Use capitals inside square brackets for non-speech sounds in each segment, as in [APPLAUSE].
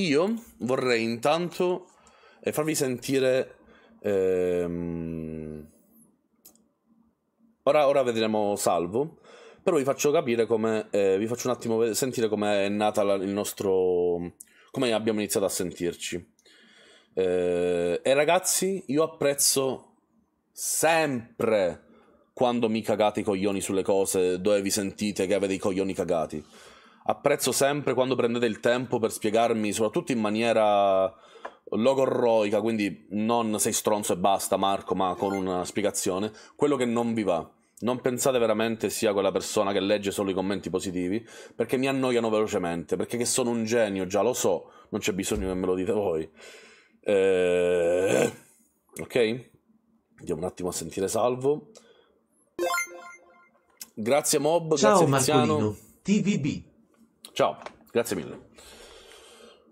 Io vorrei intanto eh, farvi sentire... Ehm... Ora, ora vedremo salvo, però vi faccio capire come... Eh, vi faccio un attimo sentire come è nata la, il nostro... come abbiamo iniziato a sentirci. Eh, e ragazzi, io apprezzo sempre quando mi cagate i coglioni sulle cose dove vi sentite che avete i coglioni cagati apprezzo sempre quando prendete il tempo per spiegarmi, soprattutto in maniera logorroica, quindi non sei stronzo e basta Marco, ma con una spiegazione, quello che non vi va. Non pensate veramente sia quella persona che legge solo i commenti positivi, perché mi annoiano velocemente, perché che sono un genio, già lo so, non c'è bisogno che me lo dite voi. Eh... Ok? Andiamo un attimo a sentire Salvo. Grazie Mob, Ciao, grazie Marcolino. Tiziano. TVB. Ciao, grazie mille.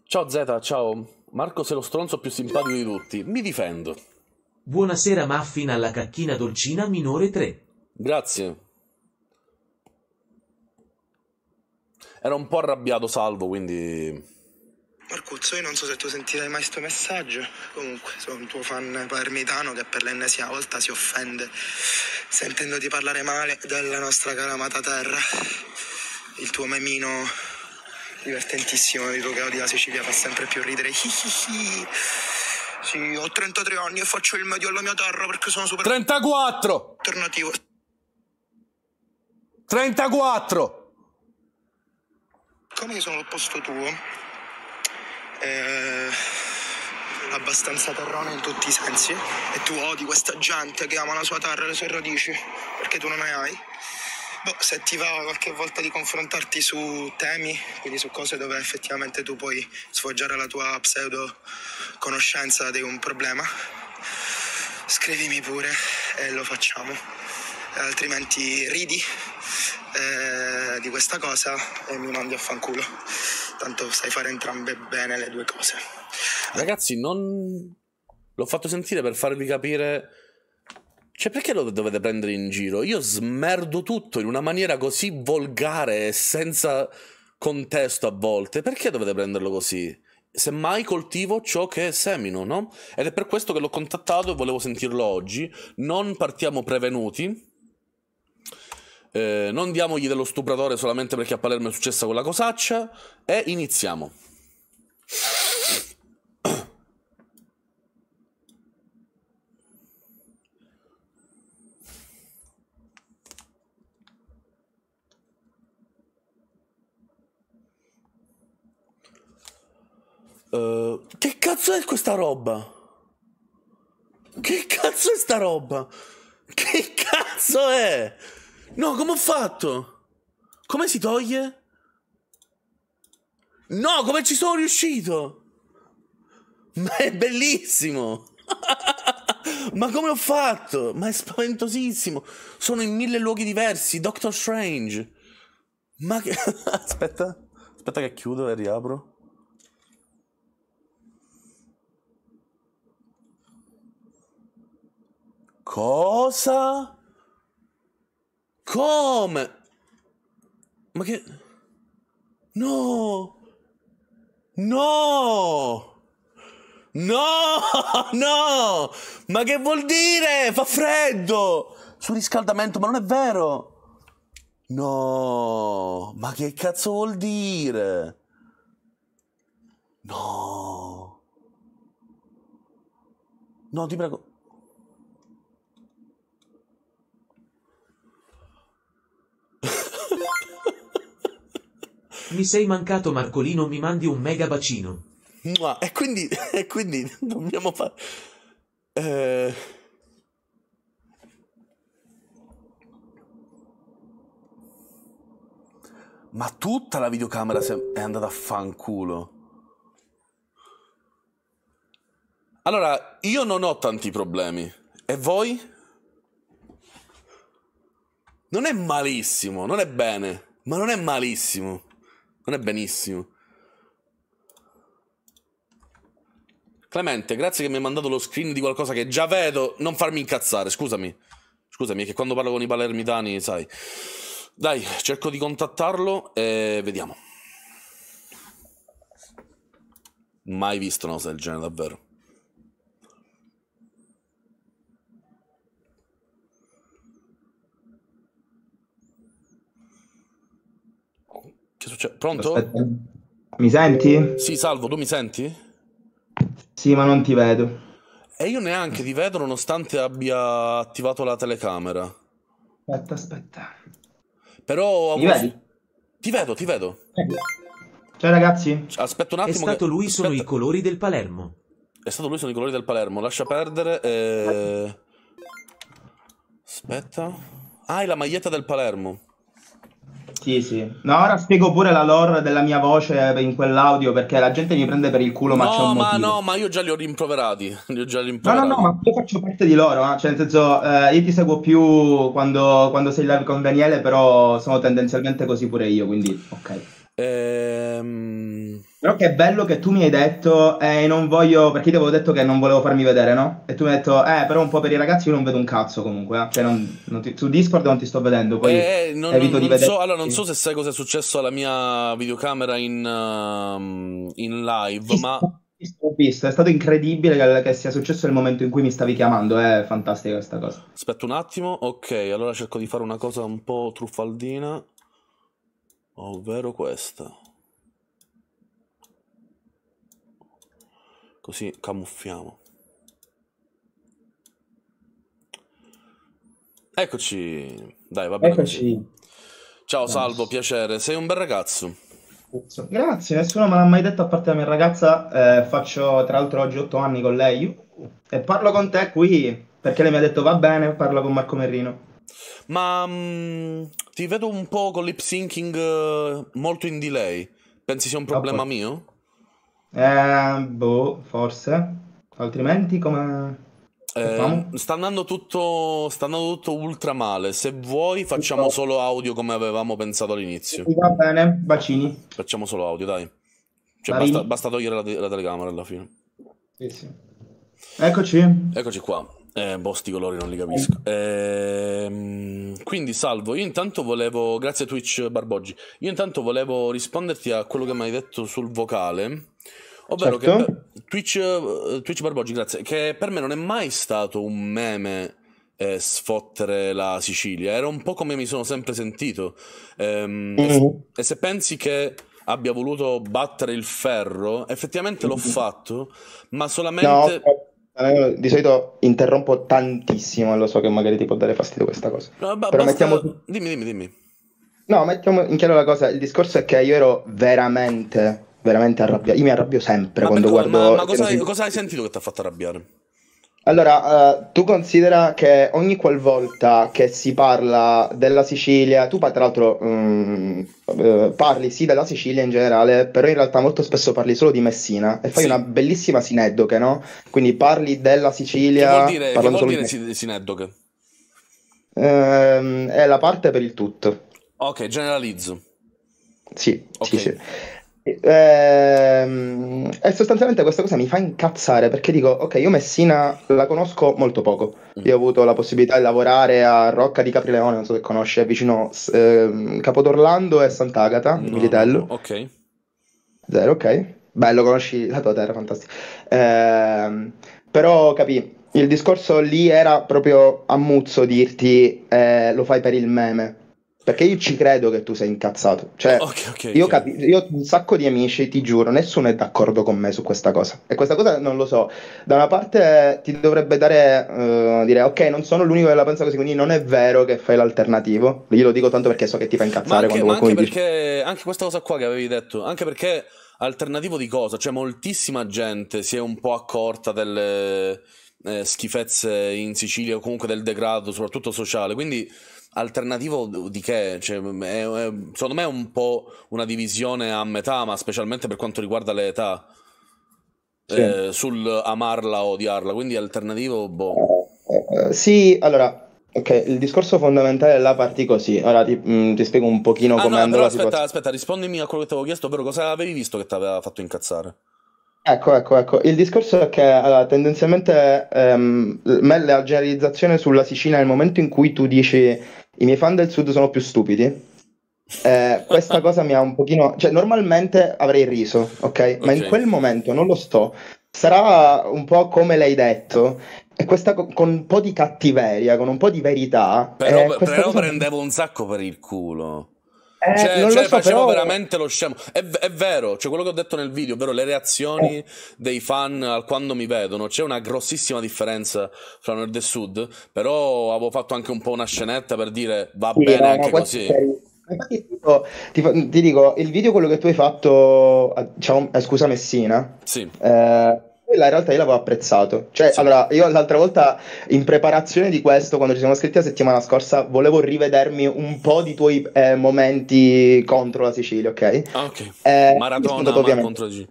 Ciao Zeta, ciao. Marco sei lo stronzo più simpatico di tutti. Mi difendo. Buonasera Muffin alla cacchina dolcina minore 3. Grazie. Era un po' arrabbiato salvo, quindi... Marcuzzo, io non so se tu sentirai mai questo messaggio, comunque sono un tuo fan palermitano che per l'ennesima volta si offende sentendoti parlare male della nostra cara amata terra, il tuo memino divertentissimo di Tokyo di Sicilia, fa sempre più ridere. Hihihi. Sì, ho 33 anni e faccio il medio alla mia terra perché sono super... 34! Alternativo. 34! Come sono al posto tuo? Eh abbastanza terrone in tutti i sensi e tu odi questa gente che ama la sua terra e le sue radici perché tu non ne hai boh, se ti va qualche volta di confrontarti su temi, quindi su cose dove effettivamente tu puoi sfoggiare la tua pseudo conoscenza di un problema, scrivimi pure e lo facciamo. Altrimenti ridi eh, di questa cosa e mi mandi a fanculo. Tanto sai fare entrambe bene le due cose. Ragazzi, non l'ho fatto sentire per farvi capire cioè, perché lo dovete prendere in giro? Io smerdo tutto in una maniera così volgare e senza contesto a volte. Perché dovete prenderlo così? Semmai coltivo ciò che semino, no? Ed è per questo che l'ho contattato e volevo sentirlo oggi. Non partiamo prevenuti. Eh, non diamogli dello stupratore solamente perché a Palermo è successa quella cosaccia. E iniziamo. Eh, che cazzo è questa roba? Che cazzo è sta roba? Che cazzo è? No, come ho fatto? Come si toglie? No, come ci sono riuscito? Ma è bellissimo! [LAUGHS] Ma come ho fatto? Ma è spaventosissimo! Sono in mille luoghi diversi, Doctor Strange! Ma che... [LAUGHS] aspetta, aspetta che chiudo e riapro. Cosa? Come? Ma che... No! No! No! [LAUGHS] No! Ma che vuol dire? Fa freddo! Sul riscaldamento, ma non è vero! No! Ma che cazzo vuol dire? No! No, ti prego. Mi sei mancato Marcolino, mi mandi un mega bacino. Mua, e, quindi, [LAUGHS] e quindi dobbiamo fare... Eh... Ma tutta la videocamera è andata a fanculo. Allora, io non ho tanti problemi. E voi? Non è malissimo, non è bene, ma non è malissimo. Non è benissimo. Clemente, grazie che mi hai mandato lo screen di qualcosa che già vedo. Non farmi incazzare, scusami. Scusami, è che quando parlo con i palermitani, sai. Dai, cerco di contattarlo e vediamo. Mai visto una cosa del genere, davvero. Che succede? Pronto? Aspetta. Mi senti? Sì, salvo, tu mi senti? Sì, ma non ti vedo. E io neanche ti vedo nonostante abbia attivato la telecamera. Aspetta, aspetta. Però... Mi vedi? Ti vedo, ti vedo. Ciao ragazzi. Aspetta un attimo. È stato che... lui, aspetta. sono i colori del Palermo. È stato lui, sono i colori del Palermo. Lascia perdere. E... Eh, aspetta. Ah, è la maglietta del Palermo. Sì, sì. No, ora spiego pure la lore della mia voce in quell'audio perché la gente mi prende per il culo, ma no, c'è un ma motivo. No, ma io già li ho rimproverati. [LAUGHS] Li ho già rimproverati. No, no, no, ma io faccio parte di loro, eh? cioè nel senso, eh, io ti seguo più quando, quando sei live con Daniele, però sono tendenzialmente così pure io, quindi ok. Ehm... Però che bello che tu mi hai detto, eh, non voglio, perché ti avevo detto che non volevo farmi vedere, no? E tu mi hai detto, eh, però un po' per i ragazzi io non vedo un cazzo comunque, eh? cioè non, non ti, su Discord non ti sto vedendo, poi eh, eh non, evito non, di vedere. So, allora, non so se sai cosa è successo alla mia videocamera in, uh, in live, ma... Ho visto, è stato incredibile che, sia successo nel momento in cui mi stavi chiamando, è fantastica questa cosa. Aspetta un attimo, ok, allora cerco di fare una cosa un po' truffaldina ovvero questa così camuffiamo eccoci dai va bene eccoci ciao Grazie. Salvo piacere sei un bel ragazzo Grazie, nessuno me l'ha mai detto a parte la mia ragazza, eh, faccio tra l'altro oggi otto anni con lei e parlo con te qui perché lei mi ha detto va bene, parlo con Marco Merrino. Ma mh, mm, ti vedo un po' con lip syncing eh, molto in delay. Pensi sia un problema Dopo. mio? Eh, boh, forse. Altrimenti come... Eh, sta, andando tutto, sta andando tutto ultra male. Se vuoi, facciamo solo audio come avevamo pensato all'inizio. Va bene, bacini. Facciamo solo audio, dai. Cioè, basta, basta, togliere la, la, telecamera alla fine. Sì, sì. Eccoci. Eccoci qua. Eh, boh, sti colori non li capisco. Eh, quindi, salvo, io intanto volevo. Grazie Twitch Barboggi. Io intanto volevo risponderti a quello che mi hai detto sul vocale. Ovvero certo. che Twitch, eh, Twitch Barboggi, grazie. Che per me non è mai stato un meme eh, sfottere la Sicilia. Era un po' come mi sono sempre sentito. Ehm, mm-hmm. e, mm. e se pensi che abbia voluto battere il ferro, effettivamente mm-hmm. l'ho mm. fatto, ma solamente. No, di solito interrompo tantissimo, lo so che magari ti può dare fastidio questa cosa. No, ba- Però basta... mettiamo... Dimmi, dimmi, dimmi. No, mettiamo in chiaro la cosa, il discorso è che io ero veramente, veramente arrabbiato. Io mi arrabbio sempre ma quando perché, guardo... Ma, ma cosa, hai, cosa hai sentito che ti ha fatto arrabbiare? Allora, uh, tu considera che ogni qualvolta che si parla della Sicilia, tu tra l'altro um, uh, parli sì della Sicilia in generale, però in realtà molto spesso parli solo di Messina e fai sì. una bellissima sineddoche, no? Quindi parli della Sicilia... Che vuol dire, che vuol dire sin- sineddoche? Um, ehm, è la parte per il tutto. Ok, generalizzo. Sì, okay. sì, sì. Ehm, e sostanzialmente questa cosa mi fa incazzare perché dico, ok, io Messina la conosco molto poco. Mm. Io ho avuto la possibilità di lavorare a Rocca di Caprileone, non so se conosce, vicino eh, Capodorlando e Sant'Agata, no, Militello. Ok. Zero, ok. Bello, conosci la tua terra, fantastico. Ehm, però capì, il discorso lì era proprio a muzzo dirti eh, lo fai per il meme perché io ci credo che tu sei incazzato. Cioè, okay, okay, io, okay. Capi- io ho un sacco di amici, ti giuro, nessuno è d'accordo con me su questa cosa. E questa cosa non lo so. Da una parte ti dovrebbe dare, uh, dire, ok, non sono l'unico che la pensa così, quindi non è vero che fai l'alternativo. Io lo dico tanto perché so che ti fa incazzare ma anche, quando qualcuno anche perché, anche questa cosa qua che avevi detto, anche perché alternativo di cosa? Cioè, moltissima gente si è un po' accorta delle eh, schifezze in Sicilia o comunque del degrado, soprattutto sociale, quindi alternativo di che? Cioè, è, è, secondo me è un po' una divisione a metà, ma specialmente per quanto riguarda le età. Sì. Eh, sul amarla o odiarla, quindi alternativo, boh. Uh, sì, allora, Ok, il discorso fondamentale è la partì così. Ora ti, mh, mm, ti spiego un pochino ah, come no, andrà la aspetta, situazione. Aspetta, rispondimi a quello che ti avevo chiesto, però cosa avevi visto che ti aveva fatto incazzare. Ecco, ecco, ecco. Il discorso è che allora, tendenzialmente ehm, la generalizzazione sulla Sicilia nel momento in cui tu dici i miei fan del sud sono più stupidi. Eh, questa [LAUGHS] cosa mi ha un pochino... Cioè, normalmente avrei riso, ok? Ma in quel momento non lo sto. Sarà un po' come l'hai detto, e questa co- con un po' di cattiveria, con un po' di verità. Però, eh, però cosa... prendevo un sacco per il culo. Eh, cioè, cioè, so, facevo però... veramente lo scemo. È, è, vero, cioè quello che ho detto nel video, ovvero le reazioni eh. dei fan quando mi vedono. C'è una grossissima differenza fra nord e sud. Però avevo fatto anche un po' una scenetta per dire va sì, bene no, anche così. Sei... Infatti, tipo, tipo, ti dico, il video quello che tu hai fatto a, diciamo, a eh, Scusa Messina. Sì. Eh, quella in realtà io l'avevo apprezzato. Cioè, sì. allora, io l'altra volta in preparazione di questo, quando ci siamo scritti la settimana scorsa, volevo rivedermi un po' di tuoi eh, momenti contro la Sicilia, ok? Ah, ok. Eh, Maratona, Marco ovviamente. contro la Sicilia.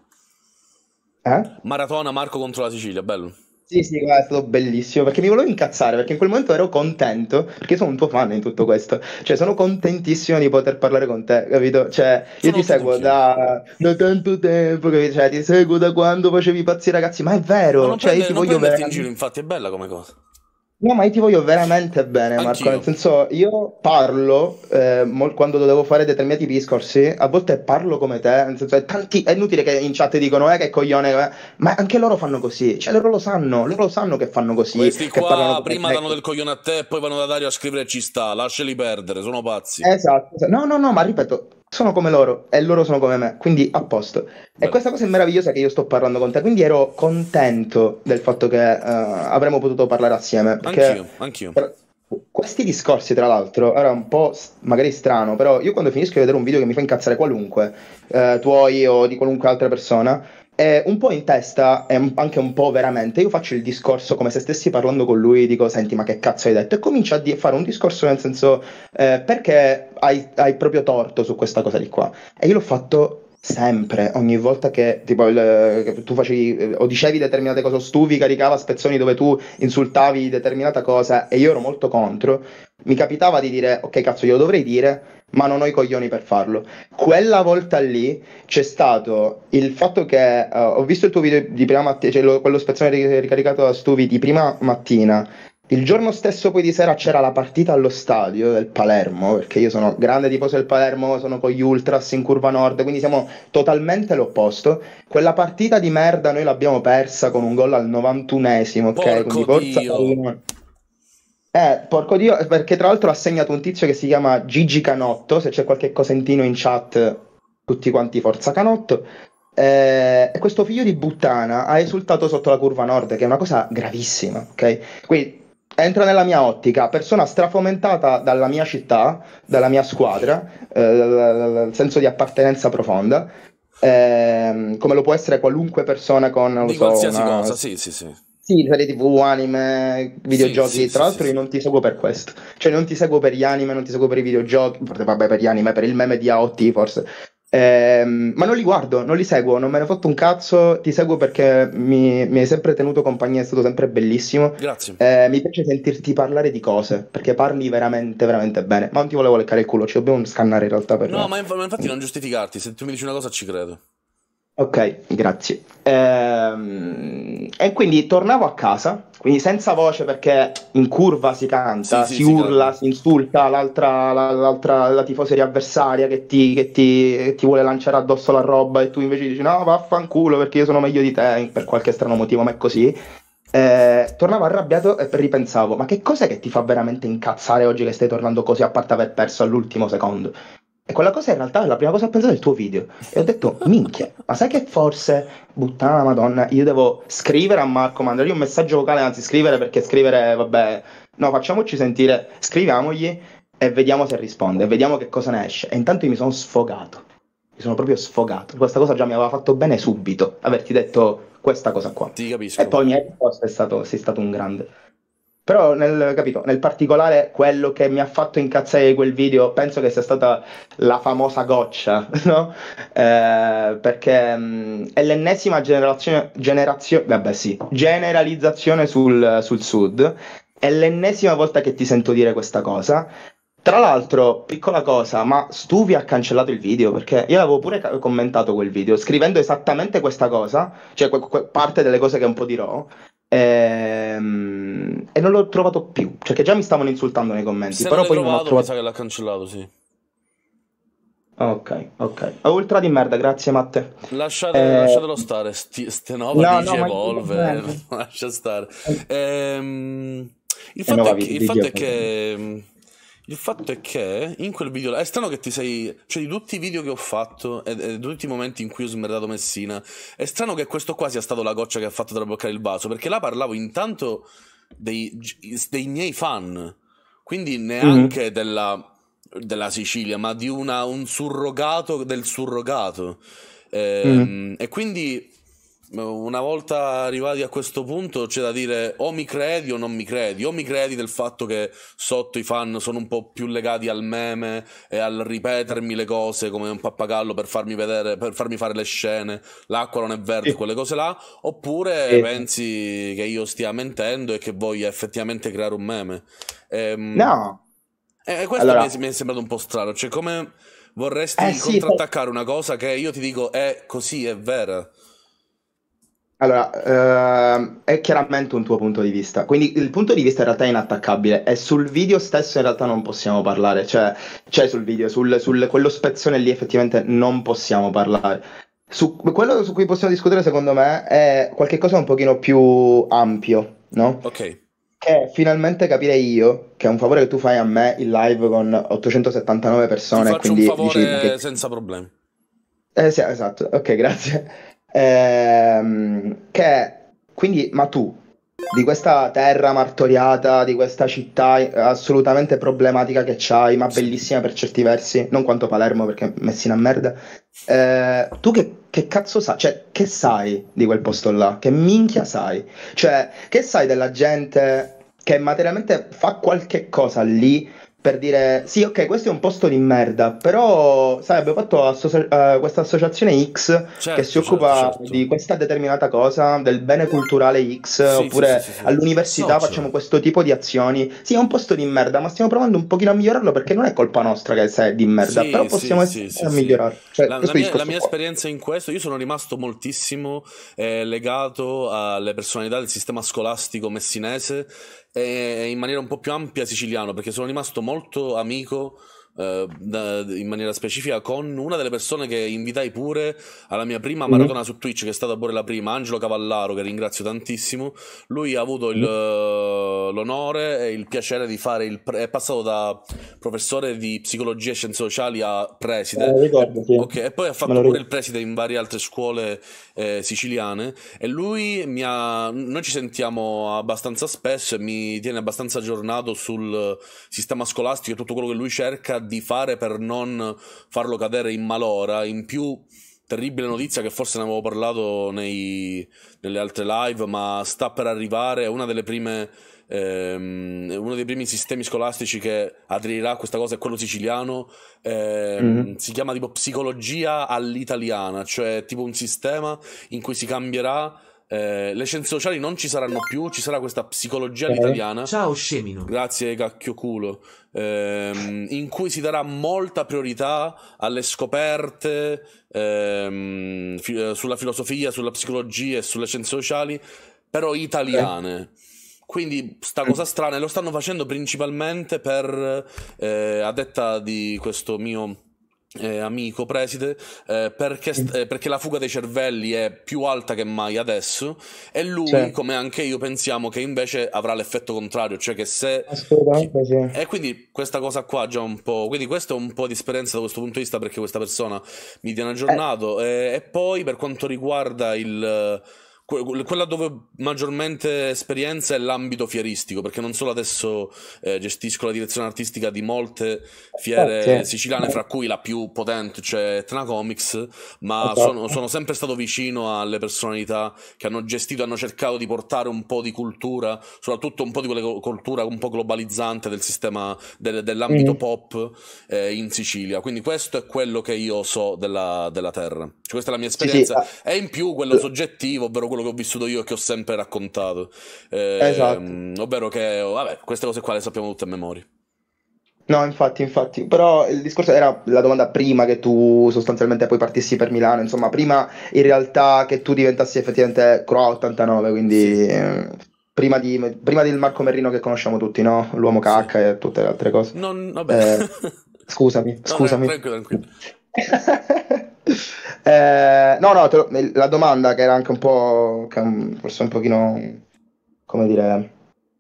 Eh? Maratona, Marco contro la Sicilia, bello. Sì, sì, guarda, è stato bellissimo perché mi volevo incazzare perché in quel momento ero contento perché sono un tuo fan in tutto questo, cioè sono contentissimo di poter parlare con te, capito? Cioè, io sono ti seguo da, da, tanto tempo, capito? Cioè, ti seguo da quando facevi pazzi ragazzi, ma è vero, non cioè, prende, io ti voglio bene. in giro, infatti, è bella come cosa. No, ma io ti voglio veramente bene, Marco. Anch'io. Nel senso, io parlo eh, mol- quando devo fare determinati discorsi, a volte parlo come te. Nel senso, è, tanti- è inutile che in chat dicono eh, che coglione, eh. ma anche loro fanno così. Cioè, loro lo sanno, loro lo sanno che fanno così. Questi che qua prima danno del coglione a te, poi vanno da Dario a scrivere ci sta, lasciali perdere, sono pazzi. Esatto. No, no, no, ma ripeto, sono come loro e loro sono come me, quindi a posto. Beh. E questa cosa è meravigliosa che io sto parlando con te, quindi ero contento del fatto che uh, avremmo potuto parlare assieme. Anch'io, anch'io. Questi discorsi, tra l'altro, era un po' magari strano, però io quando finisco di vedere un video che mi fa incazzare qualunque, eh, tuoi o di qualunque altra persona, è un po' in testa e anche un po' veramente. Io faccio il discorso come se stessi parlando con lui, dico: Senti, ma che cazzo hai detto? E comincia a di- fare un discorso nel senso: eh, Perché hai, hai, proprio torto su questa cosa di qua? E io l'ho fatto. Sempre, ogni volta che tipo, il, tu facevi eh, o dicevi determinate cose, o Stuvi caricava spezzoni dove tu insultavi determinata cosa e io ero molto contro, mi capitava di dire ok cazzo io lo dovrei dire, ma non ho i coglioni per farlo. Quella volta lì c'è stato il fatto che uh, ho visto il tuo video di prima mattina, cioè lo, quello spezzone ricaricato da Stuvi di prima mattina. Il giorno stesso poi di sera c'era la partita allo stadio del Palermo, perché io sono grande tifoso del Palermo, sono con gli Ultras in curva nord, quindi siamo totalmente l'opposto. Quella partita di merda noi l'abbiamo persa con un gol al 91esimo, ok? Porco quindi forza. Dio. Eh, porco dio, perché tra l'altro ha segnato un tizio che si chiama Gigi Canotto, se c'è qualche cosentino in chat, tutti quanti forza Canotto. Eh, questo figlio di buttana ha esultato sotto la curva nord, che è una cosa gravissima, ok? Quindi entra nella mia ottica, persona strafomentata dalla mia città, dalla mia squadra, eh, dal senso di appartenenza profonda, eh, come lo può essere qualunque persona con... Di so, qualsiasi una... cosa, sì, sì, sì. Sì, serie tv, anime, videogiochi. Sì, sì, Tra sì, l'altro, io non ti seguo per questo. Cioè, non ti seguo per gli anime, non ti seguo per i videogiochi. Vabbè, per gli anime, per il meme di AOT, forse. Ehm, ma non li guardo, non li seguo, non me ne ho fatto un cazzo. Ti seguo perché mi, mi hai sempre tenuto compagnia, è stato sempre bellissimo. Grazie. Eh, mi piace sentirti parlare di cose perché parli veramente, veramente bene. Ma non ti volevo leccare il culo, ci dobbiamo scannare in realtà. Per... No, ma, ma infatti, non giustificarti. Se tu mi dici una cosa, ci credo. Ok, grazie. Ehm, e quindi tornavo a casa, quindi senza voce perché in curva si canta, sì, si, sì, urla, si, certo. si insulta l'altra, la, l'altra, la tifoseria avversaria che ti, che, ti, che ti, vuole lanciare addosso la roba e tu invece dici no vaffanculo perché io sono meglio di te per qualche strano motivo, ma è così. Eh, tornavo arrabbiato e ripensavo, ma che cos'è che ti fa veramente incazzare oggi che stai tornando così a parte aver perso all'ultimo secondo? E quella cosa in realtà è la prima cosa che ho pensato del tuo video. E ho detto, minchia, ma sai che forse, buttana madonna, io devo scrivere a Marco, mandargli un messaggio vocale, anzi scrivere perché scrivere, vabbè, no, facciamoci sentire, scriviamogli e vediamo se risponde, e vediamo che cosa ne esce. E intanto io mi sono sfogato, mi sono proprio sfogato. Questa cosa già mi aveva fatto bene subito, averti detto questa cosa qua. Ti capisco. E poi mi hai risposto, è stato, sei stato un grande. Però nel, capito, nel particolare quello che mi ha fatto incazzare quel video penso che sia stata la famosa goccia, [LAUGHS] no? Eh, perché mh, mm, è l'ennesima generazione, generazio- vabbè, sì, generalizzazione sul, sul sud. È l'ennesima volta che ti sento dire questa cosa. Tra l'altro, piccola cosa, ma Stuvi ha cancellato il video perché io avevo pure commentato quel video scrivendo esattamente questa cosa, cioè que- que- parte delle cose che un po' dirò, Ehm, e non l'ho trovato più, perché già mi stavano insultando nei commenti, Se però poi trovato, non l'ho trovato... Mi sa che l'ha cancellato, sì. Ok, ok. Ah, ultra di merda, grazie Matte. Lasciate, eh... Lasciatelo stare, ste Stenova no, dice no, Evolve, [LAUGHS] lascia stare. Eh. Ehm, il, fatto è, che, il fatto è che... Il fatto è che in quel video là, è strano che ti sei, cioè di tutti i video che ho fatto e, di tutti i momenti in cui ho smerdato Messina, è strano che questo qua sia stato la goccia che ha fatto traboccare il vaso, perché là parlavo intanto dei, dei miei fan, quindi neanche mm-hmm. della, della, Sicilia, ma di una, un surrogato del surrogato. E, mm-hmm. Ehm, e quindi una volta arrivati a questo punto c'è da dire o mi credi o non mi credi, o mi credi del fatto che sotto i fan sono un po' più legati al meme e al ripetermi le cose come un pappagallo per farmi vedere, per farmi fare le scene, l'acqua non è verde, quelle cose là, oppure sì. pensi che io stia mentendo e che voglia effettivamente creare un meme. Ehm, no. E, eh, eh, questo allora. mi è sembrato un po' strano, cioè come vorresti eh, contrattaccare sì, una cosa che io ti dico è così, è vera allora, uh, è chiaramente un tuo punto di vista, quindi il punto di vista in realtà è inattaccabile e sul video stesso in realtà non possiamo parlare, cioè, cioè sul video, sul, sul, quello spezzone lì effettivamente non possiamo parlare. Su, quello su cui possiamo discutere secondo me è qualcosa un pochino più ampio, no? Ok. Che finalmente capirei io che è un favore che tu fai a me in live con 879 persone. quindi un favore dici, senza problemi. Eh sì, esatto, ok, grazie ehm, che quindi, ma tu, di questa terra martoriata, di questa città assolutamente problematica che c'hai, ma bellissima per certi versi, non quanto Palermo perché Messina a merda, eh, tu che, che, cazzo sai, cioè che sai di quel posto là, che minchia sai, cioè che sai della gente che materialmente fa qualche cosa lì per dire sì, ok, questo è un posto di merda, però sai, abbiamo fatto asso- uh, eh, questa associazione X certo, che si occupa certo, certo. di questa determinata cosa, del bene culturale X, sì, oppure sì, sì, all'università no, facciamo certo. questo tipo di azioni. Sì, è un posto di merda, ma stiamo provando un pochino a migliorarlo perché non è colpa nostra che se è di merda, però possiamo sì, a migliorare. Cioè, la, la, mia, la mia esperienza in questo, io sono rimasto moltissimo eh, legato alle personalità del sistema scolastico messinese eh, in maniera un po' più ampia siciliano perché sono rimasto molto amico eh, da, in maniera specifica con una delle persone che invitai pure alla mia prima mhm. maratona mm-hmm. su Twitch, che è stata pure la prima, Angelo Cavallaro, che ringrazio tantissimo. Lui ha avuto il, mhm. eh, l'onore e il piacere di fare il... Pre- è passato da professore di psicologia e scienze sociali a preside. Eh, ricordo, sì. okay, e poi ha fatto pure il preside in varie altre scuole eh, siciliane. E lui mi ha... Noi ci sentiamo abbastanza spesso e mi tiene abbastanza aggiornato sul sistema scolastico e tutto quello che lui cerca di fare per non farlo cadere in malora, in più terribile notizia che forse ne avevo parlato nei, nelle altre live, ma sta per arrivare una delle prime ehm, uno dei primi sistemi scolastici che aderirà a questa cosa è quello siciliano, ehm, mm-hmm. si chiama tipo psicologia all'italiana, cioè tipo un sistema in cui si cambierà eh, le scienze sociali non ci saranno più, ci sarà questa psicologia all'italiana. Ciao Scemino. Grazie cacchio culo. Ehm, in cui si darà molta priorità alle scoperte ehm, fi- eh, sulla filosofia, sulla psicologia e sulle scienze sociali, però italiane. Eh. Quindi sta cosa strana e lo stanno facendo principalmente per, eh, a detta di questo mio eh, amico preside, eh, perché, eh, perché, la fuga dei cervelli è più alta che mai adesso e lui, cioè. come anche io, pensiamo che invece avrà l'effetto contrario, cioè che se... Assolutamente sì. E quindi questa cosa qua già un po'... Quindi questo è un po' di esperienza da questo punto di vista perché questa persona mi tiene aggiornato e, eh. eh, e poi per quanto riguarda il quella dove ho maggiormente esperienza è l'ambito fieristico, perché non solo adesso eh, gestisco la direzione artistica di molte fiere okay. Eh, siciliane, fra cui la più potente, cioè Tna Comics, ma okay. Esatto. sono, sono, sempre stato vicino alle personalità che hanno gestito, hanno cercato di portare un po' di cultura, soprattutto un po' di quella cultura un po' globalizzante del sistema del, dell'ambito mm. pop eh, in Sicilia. Quindi questo è quello che io so della, della terra. Cioè, questa è la mia esperienza. Sì, sì. Ah, e in più quello eh. soggettivo, ovvero quello quello che ho vissuto io e che ho sempre raccontato. Eh, esatto. Ovvero che, vabbè, queste cose qua le sappiamo tutte a memoria. No, infatti, infatti, però il discorso era la domanda prima che tu sostanzialmente poi partissi per Milano, insomma, prima in realtà che tu diventassi effettivamente Croa 89, quindi eh, prima, di, prima, del Marco Merrino che conosciamo tutti, no? L'uomo cacca sì. e tutte le altre cose. Non, vabbè. Eh, scusami, [LAUGHS] no, scusami. Tranquillo, tranquillo. [LAUGHS] eh, no, no, lo, la domanda che era anche un po', forse un pochino, come dire,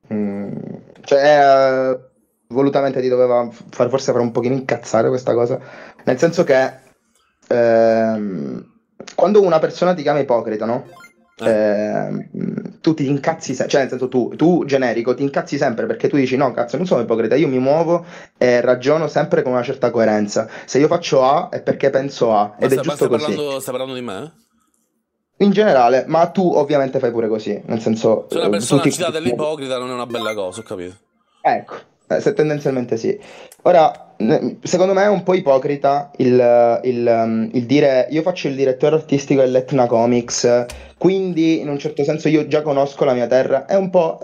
mh, mm, cioè eh, volutamente ti doveva far forse fare un pochino incazzare questa cosa, nel senso che eh, quando una persona ti chiama ipocrita, no? Eh, ehm, tu ti incazzi sempre, cioè nel senso tu, tu, generico ti incazzi sempre perché tu dici no cazzo non sono ipocrita, io mi muovo e ragiono sempre con una certa coerenza, se io faccio A è perché penso A ma ed sta, è giusto così. Parlando, stai parlando di me? In generale, ma tu ovviamente fai pure così, nel senso... Se cioè, una eh, persona tutti... dell'ipocrita non è una bella cosa, ho capito. Ecco. Eh, tendenzialmente sì. Ora, secondo me è un po' ipocrita il, il, um, il dire io faccio il direttore artistico dell'Etna Comics, quindi in un certo senso io già conosco la mia terra. È un po'...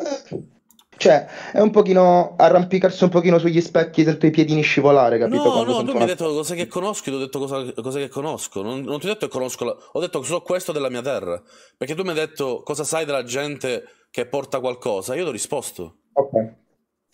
Cioè, è un pochino arrampicarsi un pochino sugli specchi, sento i piedini scivolare, capito? No, no, tu mi hai detto cose che conosco, ti ho detto cosa, cose che conosco. Non, non, ti ho detto che conosco, la... ho detto che so questo della mia terra. Perché tu mi hai detto cosa sai della gente che porta qualcosa, io ti ho risposto. Ok.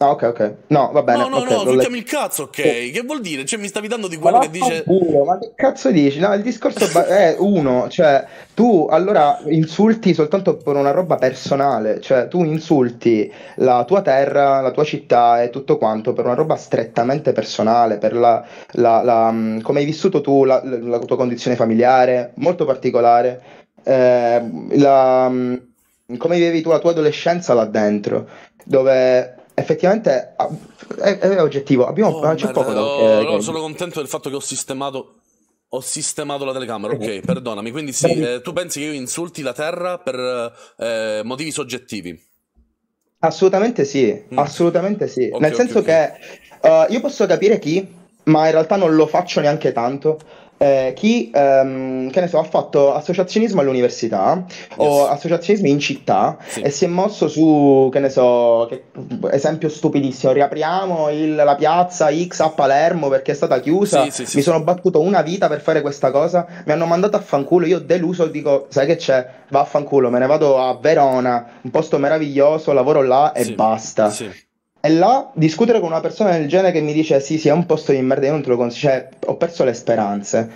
Ah, ok, ok. No, va bene. No, no, okay, no, succhiamo le... il cazzo, ok. Sì. Oh. Che vuol dire? Cioè, mi stavi dando di quello ma che dice. Puro, ma che cazzo dici? No, il discorso è uno, cioè, tu allora insulti soltanto per una roba personale, cioè, tu insulti la tua terra, la tua città e tutto quanto per una roba strettamente personale, per la, la, la mm, come hai vissuto tu la, la, tua condizione familiare, molto particolare, eh, mm, come vivevi tu la tua adolescenza là dentro, dove effettivamente ah, è, è oggettivo. Abbiamo, oh, c'è poco da, ho, che, che... Sono contento del fatto che ho sistemato ho sistemato la telecamera, ok, eh. perdonami. Quindi sì, eh, tu pensi che io insulti la Terra per eh, motivi soggettivi? Assolutamente sì, mm. assolutamente sì. Okay, Nel okay, senso okay. che uh, io posso capire chi, ma in realtà non lo faccio neanche tanto eh, chi ehm, che ne so, ha fatto associazionismo all'università yes. o associazionismo in città sì. e si è mosso su, che ne so, che, esempio stupidissimo, riapriamo il, la piazza X a Palermo perché è stata chiusa, sì, sì, mi sono battuto una vita per fare questa cosa, mi hanno mandato a fanculo, io deluso dico, sai che c'è, va a fanculo, me ne vado a Verona, un posto meraviglioso, lavoro là e basta. Sì. E là discutere con una persona del genere che mi dice sì, sì, è un posto di merda, io non te lo consiglio, cioè, ho perso le speranze.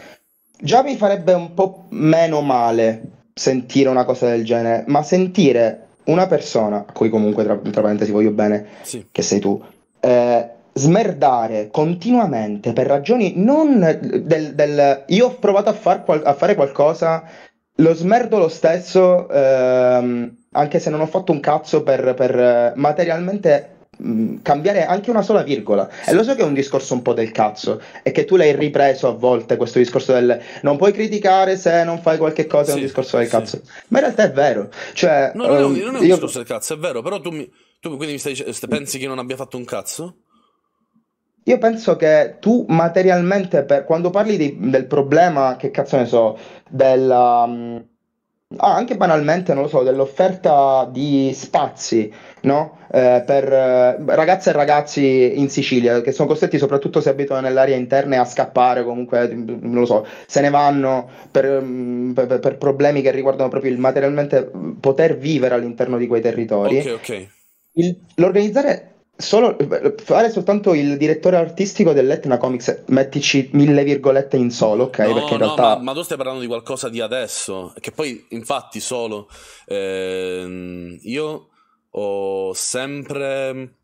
Già mi farebbe un po' meno male sentire una cosa del genere, ma sentire una persona, a cui comunque tra, tra parentesi voglio bene, sì. che sei tu, eh, smerdare continuamente per ragioni non del, del io ho provato a, far qual- a fare qualcosa, lo smerdo lo stesso, ehm, anche se non ho fatto un cazzo per, per materialmente Mm, cambiare anche una sola virgola. E lo so che è un discorso un po' del cazzo, e che tu l'hai ripreso a volte questo discorso del non puoi criticare se non fai qualche cosa, è un discorso del cazzo. Ma in realtà è vero. Cioè, no, no, no, ehm, non è un io... discorso del cazzo, è vero, però tu, mi, tu quindi mi stai, pensi che non abbia fatto un cazzo? Io penso che tu materialmente, per, quando parli di, del problema, che cazzo ne so, della... Mm, ah, anche banalmente, non lo so, dell'offerta di spazi no? eh, per eh, ragazze e ragazzi in Sicilia che sono costretti soprattutto se abitano nell'area interna a scappare comunque, non lo so, se ne vanno per, mm, per, per problemi che riguardano proprio il materialmente mm, poter vivere all'interno di quei territori. Okay, okay. Il, l'organizzare Solo, fare soltanto il direttore artistico dell'Etna Comics, mettici mille virgolette in solo, ok? No, Perché in no, realtà... ma, ma, tu stai parlando di qualcosa di adesso, che poi infatti solo... Ehm, io ho sempre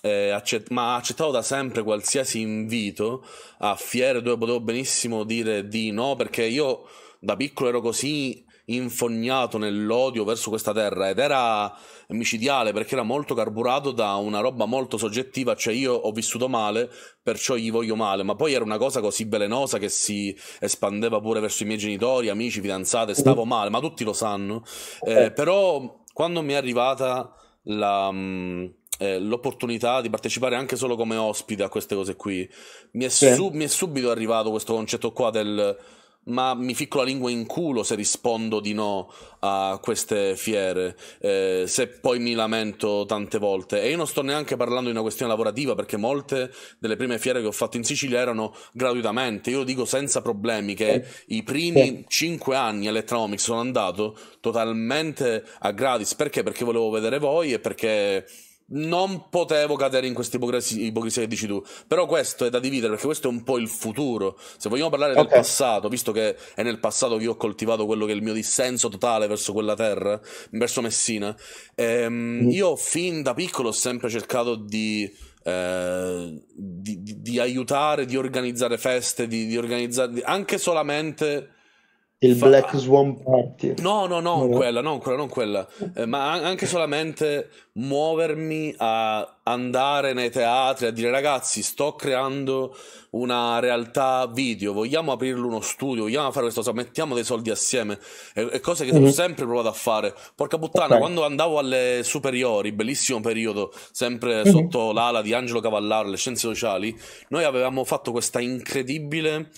eh, accett- ma accettavo da sempre qualsiasi invito a fiere dove potevo benissimo dire di no perché io da piccolo ero così infognato nell'odio verso questa terra ed era micidiale perché era molto carburato da una roba molto soggettiva, cioè io ho vissuto male, perciò gli voglio male, ma poi era una cosa così velenosa che si espandeva pure verso i miei genitori, amici, fidanzate, stavo mm. male, ma tutti lo sanno. Eh, eh però quando mi è arrivata la, mm, eh, l'opportunità di partecipare anche solo come ospite a queste cose qui, mi è, sì. su, mi è subito arrivato questo concetto qua del ma mi ficco la lingua in culo se rispondo di no a queste fiere, eh, se poi mi lamento tante volte. E io non sto neanche parlando di una questione lavorativa, perché molte delle prime fiere che ho fatto in Sicilia erano gratuitamente. Io dico senza problemi che sì. Eh, i primi cinque sì. anni all'Electronomics sono andato totalmente a gratis. Perché? Perché volevo vedere voi e perché non potevo cadere in questa ipocrisia, ipocrisia che dici tu, però questo è da dividere perché questo è un po' il futuro. Se vogliamo parlare okay. del passato, visto che è nel passato che io ho coltivato quello che è il mio dissenso totale verso quella terra, verso Messina, ehm, mm. io fin da piccolo ho sempre cercato di, eh, di, di, di aiutare, di organizzare feste, di, organizzare anche solamente il fa... Black Swan Party. No, no, no, no, quella, non quella, non quella. Eh, ma anche solamente muovermi a andare nei teatri a dire ragazzi sto creando una realtà video, vogliamo aprirlo uno studio, vogliamo fare questa cosa, mettiamo dei soldi assieme. È, è cose che mm-hmm. ho sempre provato a fare. Porca puttana, okay. quando andavo alle superiori, bellissimo periodo, sempre mm-hmm. sotto l'ala di Angelo Cavallaro, le scienze sociali, noi avevamo fatto questa incredibile...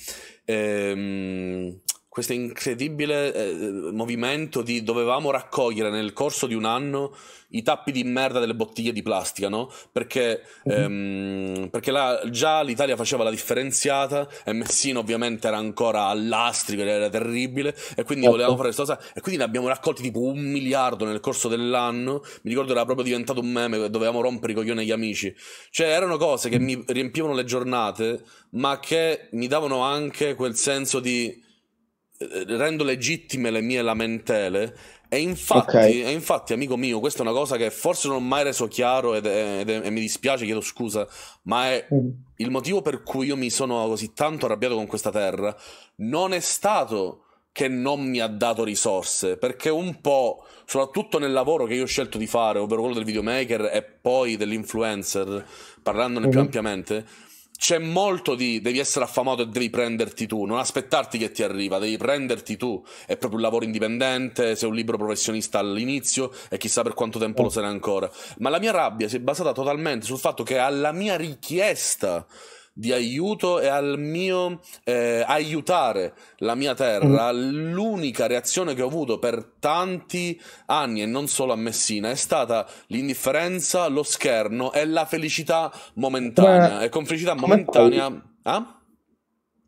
Ehm, questo incredibile eh, movimento di dovevamo raccogliere nel corso di un anno i tappi di merda delle bottiglie di plastica, no? Perché, mhm. ehm, perché là, già l'Italia faceva la differenziata e Messina ovviamente era ancora all'astrico, era terribile e quindi okay. Certo. volevamo fare questa cosa e quindi ne abbiamo raccolti tipo un miliardo nel corso dell'anno, mi ricordo era proprio diventato un meme, dovevamo rompere i coglioni agli amici, cioè erano cose che mm. mi riempivano le giornate ma che mi davano anche quel senso di eh, rendo legittime le mie lamentele. E infatti, okay. e infatti, amico mio, questa è una cosa che forse non ho mai reso chiaro ed è, ed è, e mi dispiace, chiedo scusa, ma è mm. il motivo per cui io mi sono così tanto arrabbiato con questa terra. Non è stato che non mi ha dato risorse, perché un po', soprattutto nel lavoro che io ho scelto di fare, ovvero quello del videomaker e poi dell'influencer, parlandone mm. più ampiamente, c'è molto di devi essere affamato e devi prenderti tu, non aspettarti che ti arriva, devi prenderti tu. È proprio un lavoro indipendente, sei un libro professionista all'inizio e chissà per quanto tempo lo mm. sarai ancora. Ma la mia rabbia si è basata totalmente sul fatto che alla mia richiesta di aiuto e al mio eh, aiutare la mia terra, mm. l'unica reazione che ho avuto per tanti anni e non solo a Messina è stata l'indifferenza, lo scherno e la felicità momentanea. Ma... E con felicità momentanea... Eh?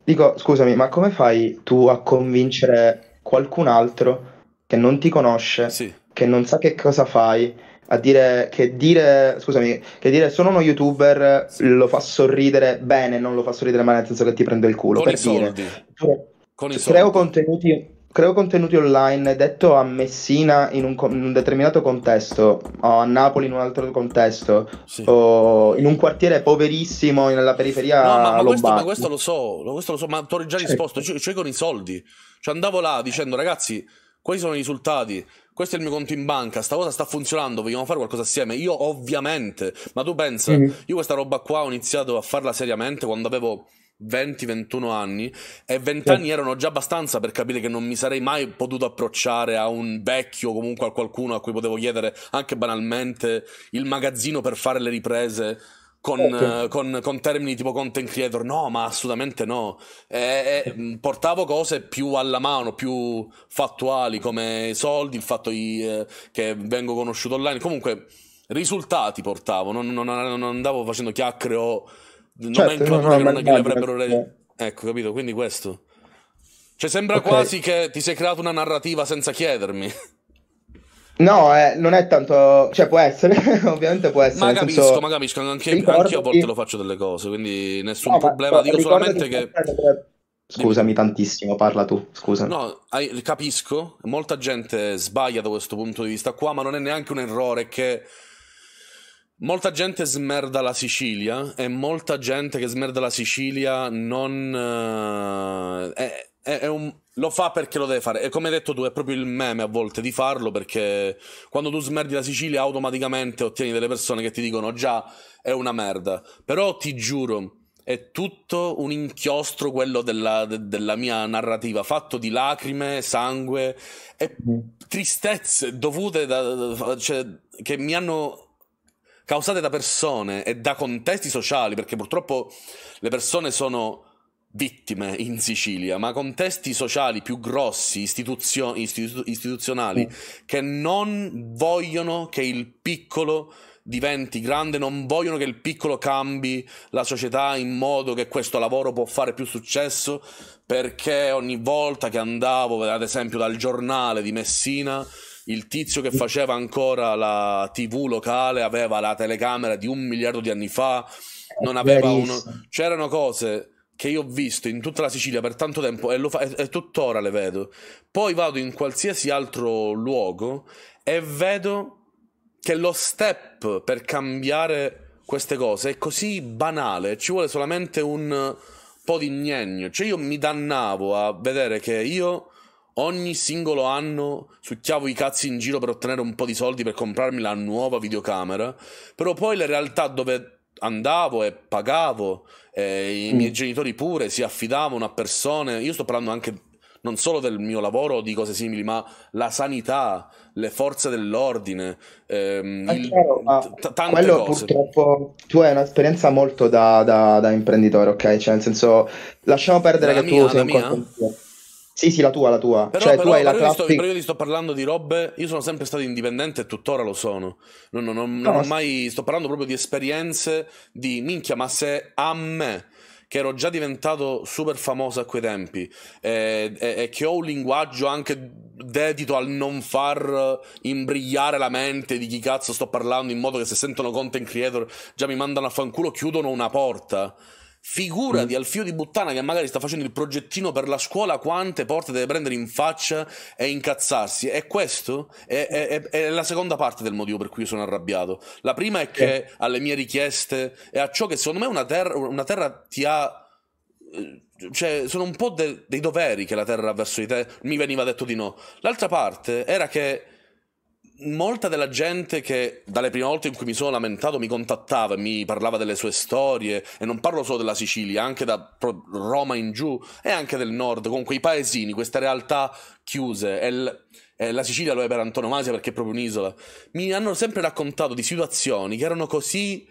Dico, scusami, ma come fai tu a convincere qualcun altro che non ti conosce, sì. che non sa che cosa fai? a dire che dire, scusami, che dire sono uno youtuber lo fa sorridere bene, non lo fa sorridere male, nel senso che ti prende il culo. Con per i soldi. Dire. Con i cioè, soldi. Creo contenuti creo contenuti online detto a Messina in un, in un, determinato contesto, o a Napoli in un altro contesto, sì. o in un quartiere poverissimo nella periferia. No, ma, ma, questo, ma questo, lo so, questo lo so, ma tu hai già risposto, cioè, cioè con i soldi. Cioè andavo là dicendo ragazzi questi sono i risultati. Questo è il mio conto in banca. Sta cosa sta funzionando. Vogliamo fare qualcosa assieme? Io, ovviamente. Ma tu pensa, mm-hmm. io questa roba qua ho iniziato a farla seriamente quando avevo 20-21 anni e 20 anni erano già abbastanza per capire che non mi sarei mai potuto approcciare a un vecchio o comunque a qualcuno a cui potevo chiedere anche banalmente il magazzino per fare le riprese con, okay. Eh, eh, con, con, termini tipo content creator. No, ma assolutamente no. E, eh, e, mm, portavo cose più alla mano, più fattuali, come i soldi, il fatto di, eh, che vengo conosciuto online. Comunque, risultati portavo, non, non, non andavo facendo chiacchiere o certo, nomenclature no, no, che, che avrebbero... Perché... Ecco, capito? Quindi questo. Cioè, sembra okay. quasi che ti sei creato una narrativa senza chiedermi. No, eh, non è tanto. Cioè, può essere, [LAUGHS] ovviamente può essere. Ma capisco, senso... ma capisco, anche, anche io a volte lo faccio delle cose, quindi nessun no, problema. Ma, Dico solamente che. Scusami tantissimo, parla tu, scusa. No, capisco, molta gente sbaglia da questo punto di vista qua, ma non è neanche un errore che molta gente smerda la Sicilia e molta gente che smerda la Sicilia non... Eh, è, è, un, lo fa perché lo deve fare. E come hai detto tu, è proprio il meme a volte di farlo perché quando tu smerdi la Sicilia automaticamente ottieni delle persone che ti dicono già è una merda. Però ti giuro, è tutto un inchiostro quello della, de, della mia narrativa, fatto di lacrime, sangue e mm. tristezze dovute da, cioè, che mi hanno causate da persone e da contesti sociali perché purtroppo le persone sono vittime in Sicilia, ma contesti sociali più grossi, istituzio istitu istituzionali, mm. che non vogliono che il piccolo diventi grande, non vogliono che il piccolo cambi la società in modo che questo lavoro può fare più successo, perché ogni volta che andavo, ad esempio, dal giornale di Messina, il tizio che mm. faceva ancora la TV locale aveva la telecamera di un miliardo di anni fa, non aveva uno... C'erano cose che io ho visto in tutta la Sicilia per tanto tempo e, lo fa, e, e tuttora le vedo. Poi vado in qualsiasi altro luogo e vedo che lo step per cambiare queste cose è così banale, ci vuole solamente un po' di gnegno. Cioè io mi dannavo a vedere che io ogni singolo anno succhiavo i cazzi in giro per ottenere un po' di soldi per comprarmi la nuova videocamera, però poi la realtà dove andavo e pagavo eh, I mm. miei genitori pure si affidavano a persone, io sto parlando anche non solo del mio lavoro o di cose simili, ma la sanità, le forze dell'ordine, ehm, il, vero, t- tante quello cose. purtroppo tu hai un'esperienza molto da, da, da, imprenditore, ok? Cioè nel senso, lasciamo perdere la che mia, tu sei un mia? Conto sì, sì, la tua, la tua. Però, cioè, però, tu hai la io classica... sto, però io ti sto parlando di robe. Io sono sempre stato indipendente e tuttora lo sono. Non, non, non, no, non ho mai. Sto parlando proprio di esperienze di minchia, ma se a me che ero già diventato super famoso a quei tempi e, eh, e, e, che ho un linguaggio anche dedito al non far imbrigliare la mente di chi cazzo sto parlando in modo che se sentono content creator già mi mandano a fanculo, chiudono una porta. Figurati mm. al fio di puttana che magari sta facendo il progettino per la scuola, quante porte deve prendere in faccia e incazzarsi. E questo è, è, è la seconda parte del motivo per cui io sono arrabbiato. La prima è che alle mie richieste e a ciò che secondo me una terra, una terra ti ha eh, cioè, sono un po' de- dei doveri che la Terra ha verso di te. Mi veniva detto di no. L'altra parte era che molta della gente che dalle prime volte in cui mi sono lamentato mi contattava, e mi parlava delle sue storie, e non parlo solo della Sicilia, anche da Roma in giù e anche del nord, con quei paesini, queste realtà chiuse. E, l- e la Sicilia lo è per antonomasia perché è proprio un'isola. Mi hanno sempre raccontato di situazioni che erano così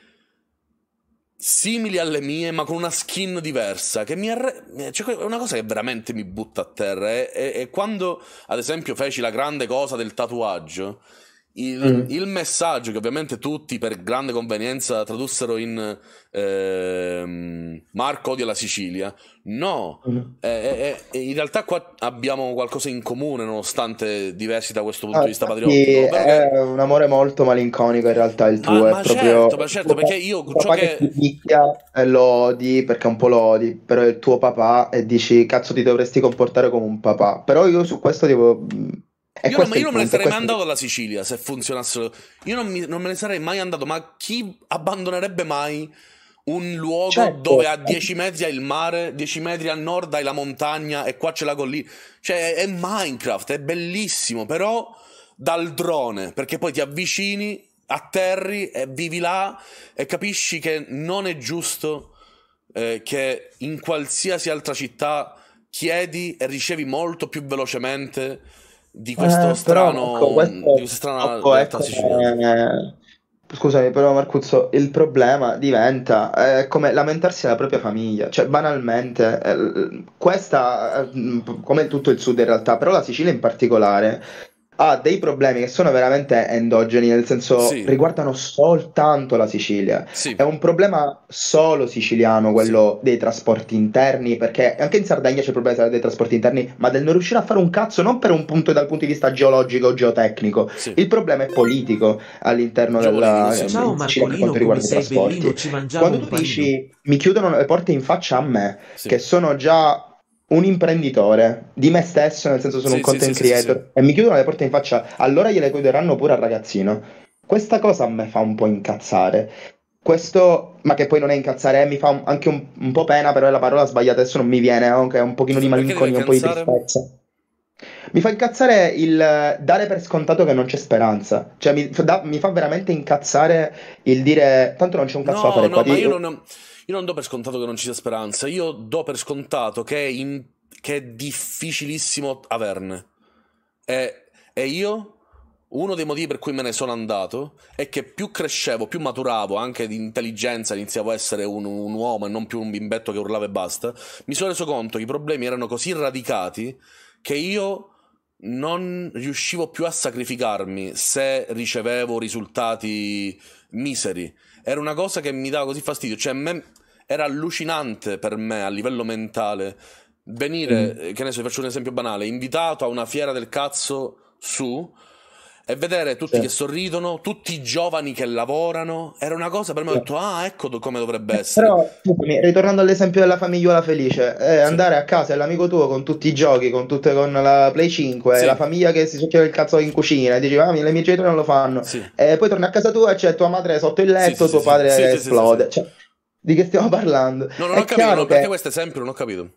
simili alle mie, ma con una skin diversa. Che mi arre- cioè, è una cosa che veramente mi butta a terra. E, eh, e, e quando, ad esempio, feci la grande cosa del tatuaggio il, mm. il, messaggio che ovviamente tutti per grande convenienza tradussero in ehm, Marco odia la Sicilia, no, mm. eh, eh, in realtà qua abbiamo qualcosa in comune nonostante diversi da questo punto ah, di vista patriottico. Perché... È un amore molto malinconico in realtà il ah, tuo, ah, è ma proprio... Certo, ma certo, perché io... Ciò papà che... che e eh, lo odi perché un po' lo odi, però è il tuo papà e dici cazzo ti dovresti comportare come un papà, però io su questo devo io, non, io non, me ne sarei mai andato dalla Sicilia se funzionassero. Io non, mi, non, me ne sarei mai andato, ma chi abbandonerebbe mai un luogo certo. dove a 10 metri hai il mare, 10 metri a nord hai la montagna e qua c'è la collina? Cioè, è Minecraft, è bellissimo, però dal drone, perché poi ti avvicini, atterri e vivi là e capisci che non è giusto eh, che in qualsiasi altra città chiedi e ricevi molto più velocemente di questo eh, strano, però, ecco, questo, di strana ecco, realtà siciliana. Eh, scusami, però Marcuzzo, il problema diventa eh, come lamentarsi alla propria famiglia, cioè banalmente, eh, questa, eh, come tutto il sud in realtà, però la Sicilia in particolare, ha dei problemi che sono veramente endogeni, nel senso sì. riguardano soltanto la Sicilia. Sì. È un problema solo siciliano quello sì. dei trasporti interni, perché anche in Sardegna c'è il problema dei trasporti interni, ma del non riuscire a fare un cazzo non per un punto dal punto di vista geologico o geotecnico. Sì. Il problema è politico all'interno della Sicilia Ciao, Marcolino, per quanto riguarda i trasporti. Bellino, Quando tu dici mi chiudono le porte in faccia a me, che sono già un imprenditore di me stesso, nel senso sono sì, un content sì, creator, sì, e mi chiudono le porte in faccia, allora gliele chiuderanno pure al ragazzino. Questa cosa a me fa un po' incazzare. Questo, ma che poi non è incazzare, eh, mi fa anche un, un, po' pena, però è la parola sbagliata, adesso non mi viene, eh, anche un pochino di malinconia, un po' di tristezza. Mi fa incazzare il dare per scontato che non c'è speranza. Cioè, mi, da, mi fa veramente incazzare il dire tanto non c'è un cazzo no, da fare no, qua. Ma io non... Ho io non do per scontato che non ci sia speranza, io do per scontato che è, in, che è difficilissimo averne. E, e io, uno dei motivi per cui me ne sono andato, è che più crescevo, più maturavo, anche di intelligenza, iniziavo a essere un, un uomo e non più un bimbetto che urlava e basta, mi sono reso conto che i problemi erano così radicati che io non riuscivo più a sacrificarmi se ricevevo risultati miseri. Era una cosa che mi dava così fastidio. Cioè, me, era allucinante per me a livello mentale venire, mm. Eh, che ne so, faccio un esempio banale, invitato a una fiera del cazzo su e vedere tutti certo. che sorridono, tutti i giovani che lavorano, era una cosa per me, ho detto ah ecco do- come dovrebbe eh, essere. Però, scusami, ritornando all'esempio della famigliola felice, eh, sì. andare a casa e l'amico tuo con tutti i giochi, con, tutte, con la Play 5, sì. la famiglia che si succhiava il cazzo in cucina e diceva ah, le mie genitori non lo fanno, sì. e eh, poi torna a casa tua e c'è tua madre sotto il letto, tuo padre esplode. Cioè, di che stiamo parlando. No, non è ho capito, no, perché questo esempio non ho capito.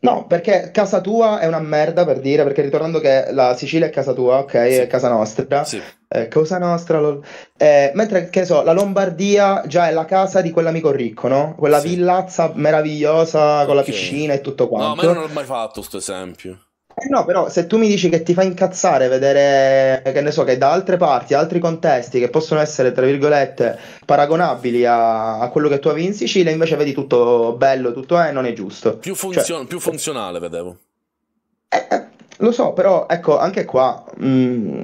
No, perché casa tua è una merda per dire, perché ritornando che la Sicilia è casa tua, ok, sì. è casa nostra. Sì. È eh, casa nostra, lol. Eh, mentre che so, la Lombardia già è la casa di quell'amico ricco, no? Quella sì. villazza meravigliosa con okay. la piscina e tutto quanto. No, ma io non l'ho mai fatto questo esempio. Eh no, però se tu mi dici che ti fa incazzare vedere, che ne so, che da altre parti, altri contesti che possono essere, tra virgolette, paragonabili a, a quello che tu avevi in Sicilia, invece vedi tutto bello, tutto è, eh, non è giusto. Più, cioè, funzion- cioè, più funzionale, vedevo. Eh, eh, lo so, però ecco, anche qua... Mh, mm,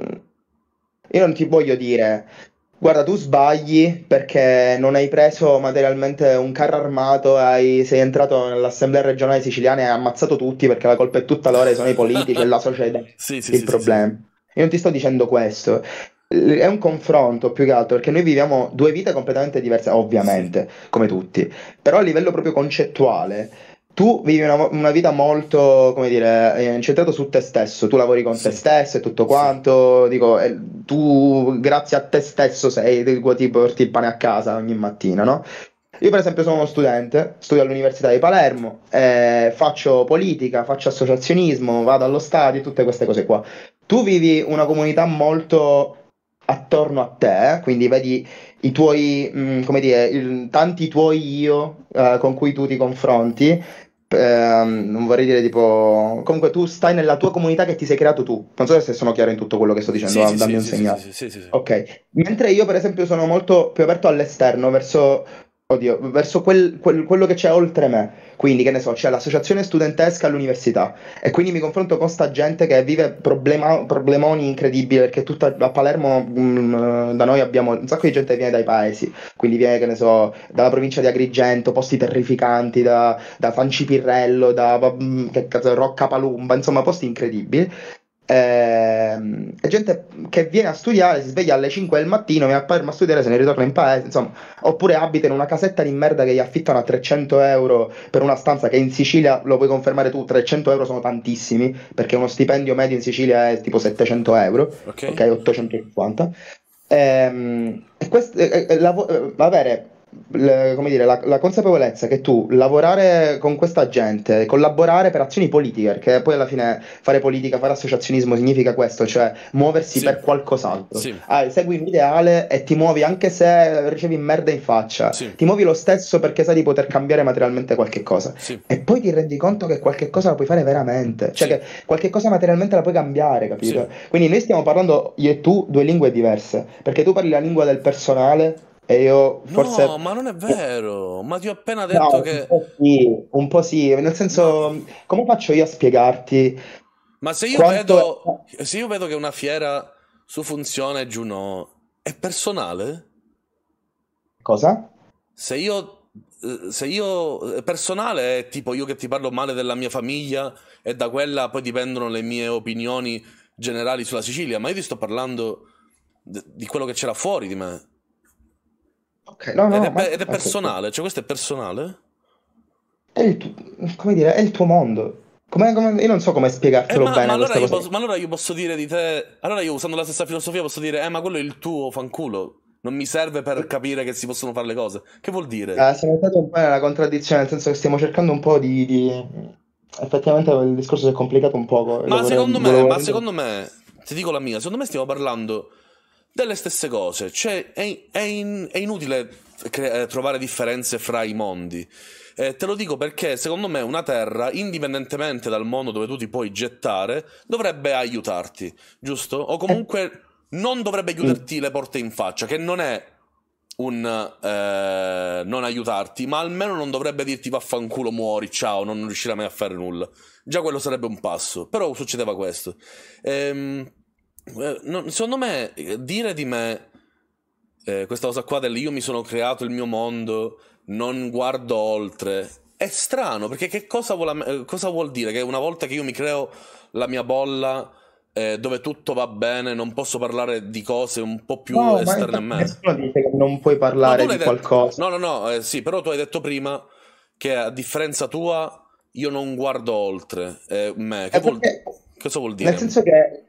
io non ti voglio dire Guarda, tu sbagli perché non hai preso materialmente un carro armato, hai, sei entrato nell'assemblea regionale siciliana e hai ammazzato tutti perché la colpa è tutta loro, sono i politici e la società [LAUGHS] sì, sì, il sì, problema. Io non ti sto dicendo questo. È un confronto più che altro perché noi viviamo due vite completamente diverse, ovviamente, come tutti, però a livello proprio concettuale tu vivi una, una, vita molto, come dire, eh, incentrata su te stesso, tu lavori con sì. te stesso e tutto quanto, sì. dico, eh, tu grazie a te stesso sei, il tuo ti porti il pane a casa ogni mattina, no? Io per esempio sono uno studente, studio all'Università di Palermo, eh, faccio politica, faccio associazionismo, vado allo stadio, tutte queste cose qua. Tu vivi una comunità molto attorno a te, eh, quindi vedi i tuoi, mh, mm, come dire, il, tanti tuoi io eh, con cui tu ti confronti, ehm, non vorrei dire tipo... Comunque tu stai nella tua comunità che ti sei creato tu. Non so se sono chiaro in tutto quello che sto dicendo, sì, dammi sì, un sì, segnale. Sì, sì, sì, Ok. Mentre io per esempio sono molto più aperto all'esterno, verso oddio, verso quel, quel, quello che c'è oltre me. Quindi, che ne so, c'è l'associazione studentesca all'università e quindi mi confronto con sta gente che vive problema, problemoni incredibili perché tutta a Palermo mh, mm, da noi abbiamo un sacco di gente che viene dai paesi, quindi viene, che ne so, dalla provincia di Agrigento, posti terrificanti, da, da Fanci Pirrello, da mh, mm, che cazzo, Rocca Palumba, insomma, posti incredibili eh, gente che viene a studiare, si sveglia alle 5 del mattino, viene a Parma a studiare, se ne ritorna in paese, insomma, oppure abita in una casetta di merda che gli affittano a 300 euro per una stanza che in Sicilia, lo puoi confermare tu, 300 euro sono tantissimi, perché uno stipendio medio in Sicilia è tipo 700 euro, ok, okay 850. Eh, e eh, lav- avere l- come dire, la, la, consapevolezza che tu lavorare con questa gente, collaborare per azioni politiche, perché poi alla fine fare politica, fare associazionismo significa questo, cioè muoversi sì. per qualcos'altro. Sì. Ah, segui un ideale e ti muovi anche se ricevi merda in faccia, sì. ti muovi lo stesso perché sai di poter cambiare materialmente qualche cosa. E poi ti rendi conto che qualche cosa la puoi fare veramente, cioè che qualche cosa materialmente la puoi cambiare, capito? Quindi noi stiamo parlando, io e tu, due lingue diverse, perché tu parli la lingua del personale e io forse... No, ma non è vero, ma ti ho appena detto no, che... Un po, sì, un po' sì, nel senso, come faccio io a spiegarti? Ma se io, quanto... vedo, se io vedo che una fiera su funzione giù no, è personale? Cosa? Se io eh, se io eh, personale è tipo io che ti parlo male della mia famiglia e da quella poi dipendono le mie opinioni generali sulla Sicilia, ma io ti sto parlando di quello che c'era fuori di me. Okay, no, no, ed, è, ma... ed è personale, cioè questo è personale? È il, tu... come dire, è il tuo mondo. Come, come... io non so come eh, spiegartelo eh, ma, bene. Ma allora, posso, ma allora, io posso dire di te. Allora io usando la stessa filosofia posso dire, eh, ma quello è il tuo fanculo. Non mi serve per capire che si possono fare le cose. Che vuol dire? Eh, siamo entrati un po' nella contraddizione, nel senso che stiamo cercando un po' di. di... Effettivamente il discorso si è complicato un po'. Ma secondo vorrei... me, ma secondo me, ti dico la mia, secondo me stiamo parlando delle stesse cose. Cioè, è, è, in, è inutile cre- eh, trovare differenze fra i mondi. Eh, te lo dico perché secondo me una terra, indipendentemente dal mondo dove tu ti puoi gettare, dovrebbe aiutarti, giusto? O comunque non dovrebbe chiuderti le porte in faccia, che non è un eh, non aiutarti, ma almeno non dovrebbe dirti vaffanculo, muori, ciao, non riuscirai mai a fare nulla. Già quello sarebbe un passo, però succedeva questo. Ehm eh, secondo me, eh, dire di me eh, questa cosa qua del io mi sono creato il mio mondo, non guardo oltre, è strano perché che cosa vuol, eh, cosa vuol dire? Che una volta che io mi creo la mia bolla eh, dove tutto va bene, non posso parlare di cose un po' più no, esterne a me. Nessuno dice che non puoi parlare no, di detto, qualcosa. No, no, no, eh, sì, però tu hai detto prima che a differenza tua io non guardo oltre eh, me. Che vuol... perché, Cosa vuol dire? Nel senso che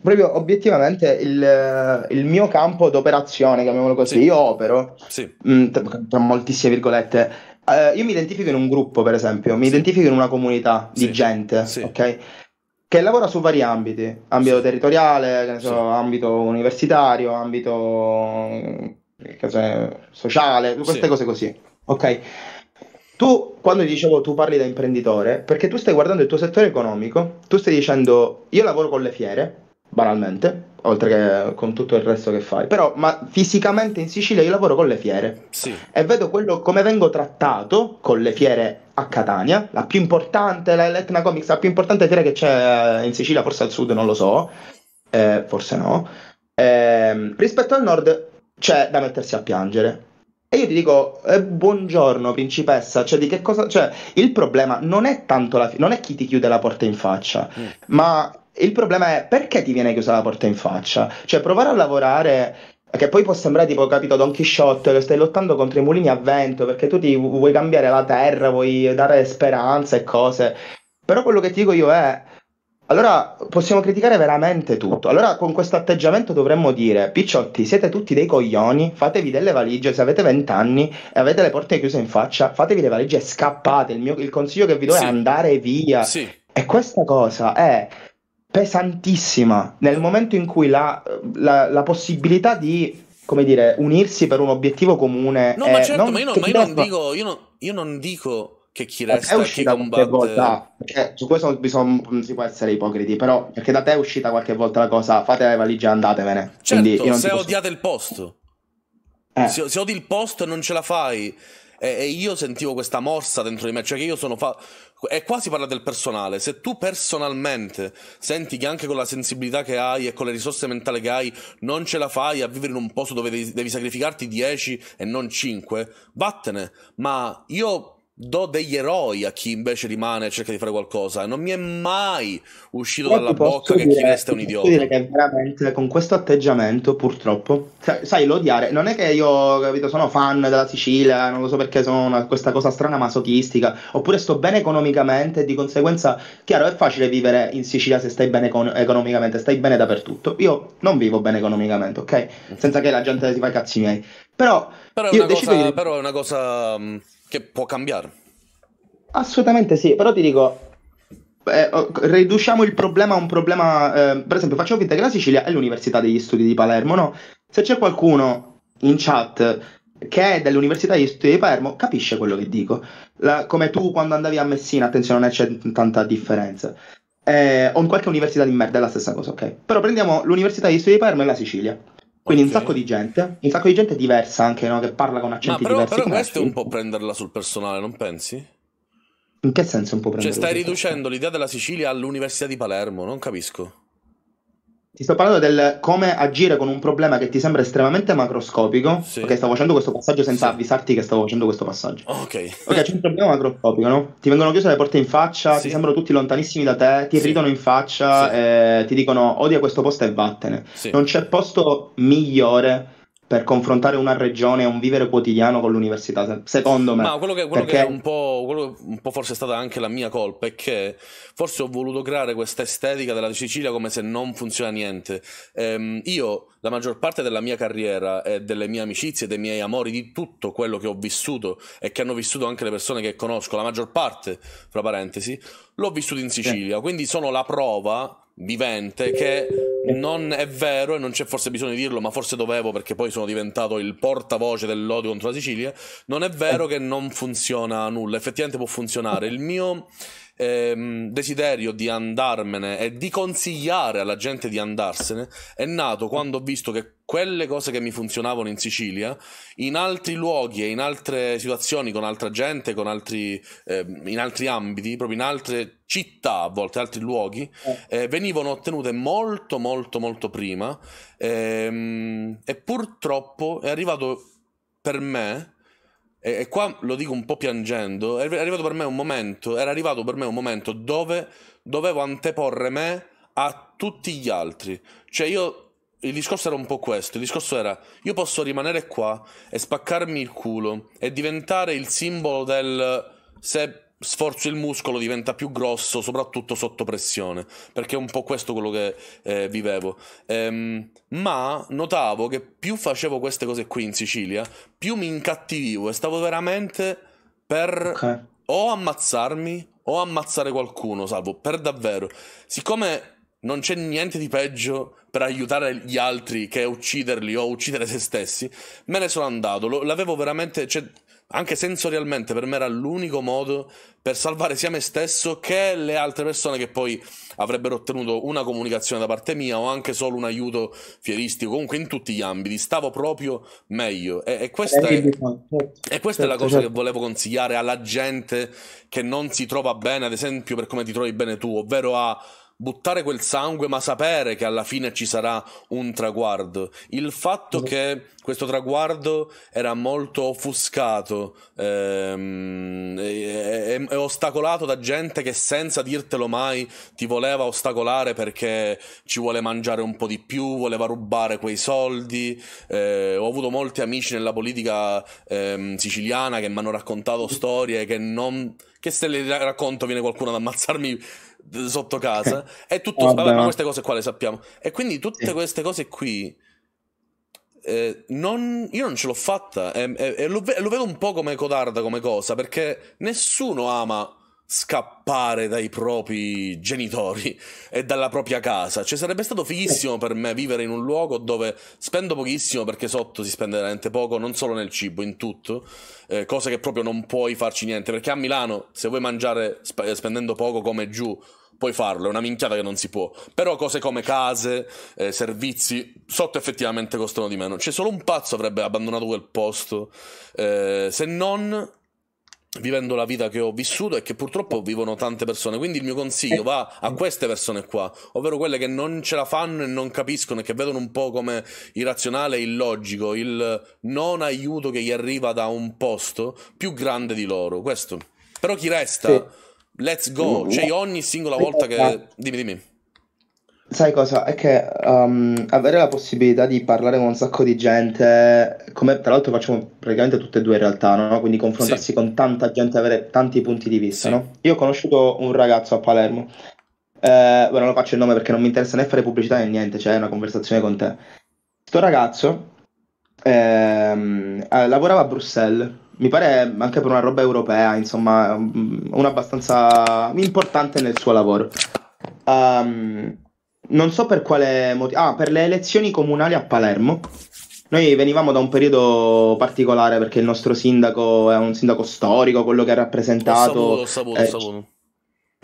proprio obiettivamente il, eh, il, mio campo d'operazione, chiamiamolo così, sì. io opero sì. mh, mm, tra, tra moltissime virgolette. Eh, io mi identifico in un gruppo, per esempio, mi sì. identifico in una comunità di gente, ok? Che lavora su vari ambiti, ambito territoriale, so, ambito universitario, ambito sociale, queste cose così, ok? Tu, quando dicevo tu parli da imprenditore, perché tu stai guardando il tuo settore economico, tu stai dicendo io lavoro con le fiere, banalmente, oltre che con tutto il resto che fai. Però, ma fisicamente in Sicilia io lavoro con le fiere sì. e vedo quello, come vengo trattato con le fiere a Catania, la più importante, l'Etna Comics, la più importante fiera che c'è in Sicilia, forse al sud, non lo so, eh, forse no. Eh, rispetto al nord c'è da mettersi a piangere. E io ti dico, eh, buongiorno principessa, cioè di che cosa... Cioè, il problema non è tanto la... non è chi ti chiude la porta in faccia, mm. ma il problema è perché ti viene chiusa la porta in faccia. Cioè provare a lavorare che poi può sembrare tipo, capito, Don Quixote che stai lottando contro i mulini a vento perché tu ti vuoi cambiare la terra, vuoi dare speranza e cose. Però quello che ti dico io è allora possiamo criticare veramente tutto. Allora con questo atteggiamento dovremmo dire, picciotti, siete tutti dei coglioni, fatevi delle valigie, se avete 20 anni e avete le porte chiuse in faccia, fatevi le valigie e scappate. Il, mio, il consiglio che vi do sì. è andare via. Sì. E questa cosa è pesantissima nel momento in cui la, la, la possibilità di come dire, unirsi per un obiettivo comune. No, ma certo, ma io, no, ma io non dico, io, no, io non dico che chi resta è chi combatte volta, perché su questo bisogna, non si può essere ipocriti però perché da te è uscita qualche volta la cosa fate le valigie e andatevene certo, se posso... odiate il posto eh. se, se, odi il posto e non ce la fai e, e, io sentivo questa morsa dentro di me cioè che io sono fa... e qua si parla del personale se tu personalmente senti che anche con la sensibilità che hai e con le risorse mentali che hai non ce la fai a vivere in un posto dove devi, devi sacrificarti 10 e non 5 vattene ma io do degli eroi a chi invece rimane e cerca di fare qualcosa. Non mi è mai uscito Io dalla bocca dire, che chi resta è un idiota. Posso dire che veramente con questo atteggiamento, purtroppo, sai, l'odiare Non è che io, capito, sono fan della Sicilia, non lo so perché sono una, questa cosa strana masochistica, oppure sto bene economicamente e di conseguenza, chiaro, è facile vivere in Sicilia se stai bene con- economicamente, stai bene dappertutto. Io non vivo bene economicamente, ok? Senza che la gente si fa i cazzi miei. Però, però, è, una cosa, di... però è una cosa che può cambiare. Assolutamente sì, però ti dico, eh, oh, riduciamo il problema a un problema, eh, per esempio facciamo finta che la Sicilia è l'Università degli Studi di Palermo, no? Se c'è qualcuno in chat che è dell'Università degli Studi di Palermo, capisce quello che dico. La, come tu quando andavi a Messina, attenzione, non c'è tanta differenza. Eh, o in qualche università di merda è la stessa cosa, ok? Però prendiamo l'Università degli Studi di Palermo e la Sicilia. Quindi okay. un sacco di gente, un sacco di gente diversa anche, no? che parla con accenti Ma però, diversi. Però questo è un po' prenderla sul personale, non pensi? In che senso un po' cioè, prenderla? Cioè stai riducendo l'idea della Sicilia all'Università di Palermo, non capisco. Ti sto parlando del come agire con un problema che ti sembra estremamente macroscopico. Sì. Ok, stavo facendo questo passaggio senza sì. avvisarti che stavo facendo questo passaggio. Ok. Ok, c'è un problema macroscopico, no? Ti vengono chiuse le porte in faccia, sì. ti sembrano tutti lontanissimi da te, ti sì. ridono in faccia, eh, ti dicono odia questo posto e vattene. Non c'è posto migliore per confrontare una regione e un vivere quotidiano con l'università, secondo me. Ma quello che, quello perché... che è un po', quello che un po' forse è stata anche la mia colpa è che forse ho voluto creare questa estetica della Sicilia come se non funziona niente. Ehm, io la maggior parte della mia carriera e delle mie amicizie, dei miei amori, di tutto quello che ho vissuto e che hanno vissuto anche le persone che conosco, la maggior parte, fra parentesi, l'ho vissuto in Sicilia, sì. quindi sono la prova vivente che non è vero e non c'è forse bisogno di dirlo, ma forse dovevo perché poi sono diventato il portavoce dell'odio contro la Sicilia. Non è vero eh. che non funziona nulla, effettivamente può funzionare. Il mio ehm, desiderio di andarmene e di consigliare alla gente di andarsene è nato quando ho visto che quelle cose che mi funzionavano in Sicilia, in altri luoghi e in altre situazioni, con altra gente, con altri, ehm, in altri ambiti, proprio in altre città, a volte altri luoghi, eh, eh venivano ottenute molto, molto, molto prima. Ehm, e purtroppo è arrivato per me e, e qua lo dico un po' piangendo, è arrivato per me un momento, era arrivato per me un momento dove dovevo anteporre me a tutti gli altri. Cioè io il discorso era un po' questo, il discorso era io posso rimanere qua e spaccarmi il culo e diventare il simbolo del se sforzo il muscolo, diventa più grosso, soprattutto sotto pressione, perché è un po' questo quello che eh, vivevo. Ehm, ma notavo che più facevo queste cose qui in Sicilia, più mi incattivivo e stavo veramente per okay. o ammazzarmi o ammazzare qualcuno, salvo, per davvero. Siccome non c'è niente di peggio per aiutare gli altri che ucciderli o uccidere se stessi, me ne sono andato. l'avevo veramente. Cioè, anche sensorialmente per me era l'unico modo per salvare sia me stesso che le altre persone che poi avrebbero ottenuto una comunicazione da parte mia o anche solo un aiuto fieristico, comunque in tutti gli ambiti, stavo proprio meglio e, e questa, eh, è, diciamo, certo, e questa è la certo, cosa che certo. volevo consigliare alla gente che non si trova bene, ad esempio per come ti trovi bene tu, ovvero a buttare quel sangue, ma sapere che alla fine ci sarà un traguardo. Il fatto mm. che questo traguardo era molto offuscato ehm, e, e, e, ostacolato da gente che senza dirtelo mai ti voleva ostacolare perché ci vuole mangiare un po' di più, voleva rubare quei soldi. Eh, ho avuto molti amici nella politica ehm, siciliana che mi hanno raccontato mm. storie che non... che se le racconto viene qualcuno ad ammazzarmi sotto casa. [LAUGHS] È tutto. Vabbè, vabbè, ma queste cose qua le sappiamo. E quindi tutte sì. Eh. queste cose qui. Eh, non, io non ce l'ho fatta e, eh, eh, lo, lo, vedo un po' come codarda come cosa perché nessuno ama scappare dai propri genitori e dalla propria casa cioè sarebbe stato fighissimo per me vivere in un luogo dove spendo pochissimo perché sotto si spende veramente poco non solo nel cibo in tutto eh, cose che proprio non puoi farci niente perché a Milano se vuoi mangiare sp- spendendo poco come giù puoi farlo, è una minchiata che non si può. Però cose come case, eh, servizi, sotto effettivamente costano di meno. C'è cioè, solo un pazzo avrebbe abbandonato quel posto, eh, se non vivendo la vita che ho vissuto e che purtroppo vivono tante persone. Quindi il mio consiglio va a queste persone qua, ovvero quelle che non ce la fanno e non capiscono e che vedono un po' come irrazionale e illogico il non aiuto che gli arriva da un posto più grande di loro. Questo. Però chi resta... Sì let's go. Cioè, ogni singola volta che. Esatto. Dimmi, dimmi. Sai cosa? È che um, avere la possibilità di parlare con un sacco di gente, come tra l'altro facciamo praticamente tutte e due in realtà, no? quindi confrontarsi sì. con tanta gente, avere tanti punti di vista. Sì. No? Io ho conosciuto un ragazzo a Palermo, eh, beh, non lo faccio il nome perché non mi interessa né fare pubblicità né niente, cioè è una conversazione con te. Questo ragazzo ehm, eh, lavorava a Bruxelles mi pare anche per una roba europea, insomma, mm, una abbastanza importante nel suo lavoro. Um, non so per quale motivo. Ah, per le elezioni comunali a Palermo. Noi venivamo da un periodo particolare perché il nostro sindaco è un sindaco storico, quello che ha rappresentato. Lo saputo, lo saputo, eh,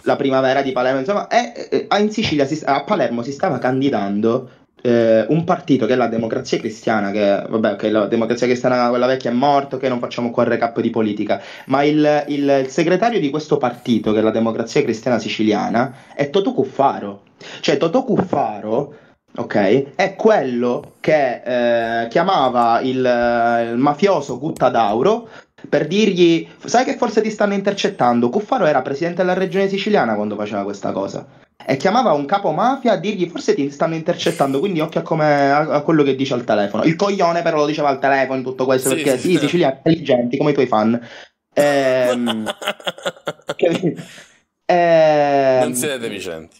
la primavera di Palermo, insomma, è, è, eh, eh, in Sicilia si, a Palermo si stava candidando eh, un partito che è la democrazia cristiana, che vabbè, che la democrazia cristiana, quella vecchia è morta, che non facciamo qua il recap di politica, ma il, il, il, segretario di questo partito, che è la democrazia cristiana siciliana, è Toto Cuffaro. Cioè, Toto Cuffaro, ok, è quello che eh, chiamava il, eh, il mafioso Guttadauro per dirgli, sai che forse ti stanno intercettando, Cuffaro era presidente della regione siciliana quando faceva questa cosa e chiamava un capo mafia a dirgli forse ti stanno intercettando, quindi occhio a, a, a quello che dice al telefono. Il coglione però lo diceva al telefono tutto questo, sì, perché sì, i sì, siciliani sì. intelligenti come i tuoi fan. Ehm, [LAUGHS] [LAUGHS] ehm, non siete vicenti.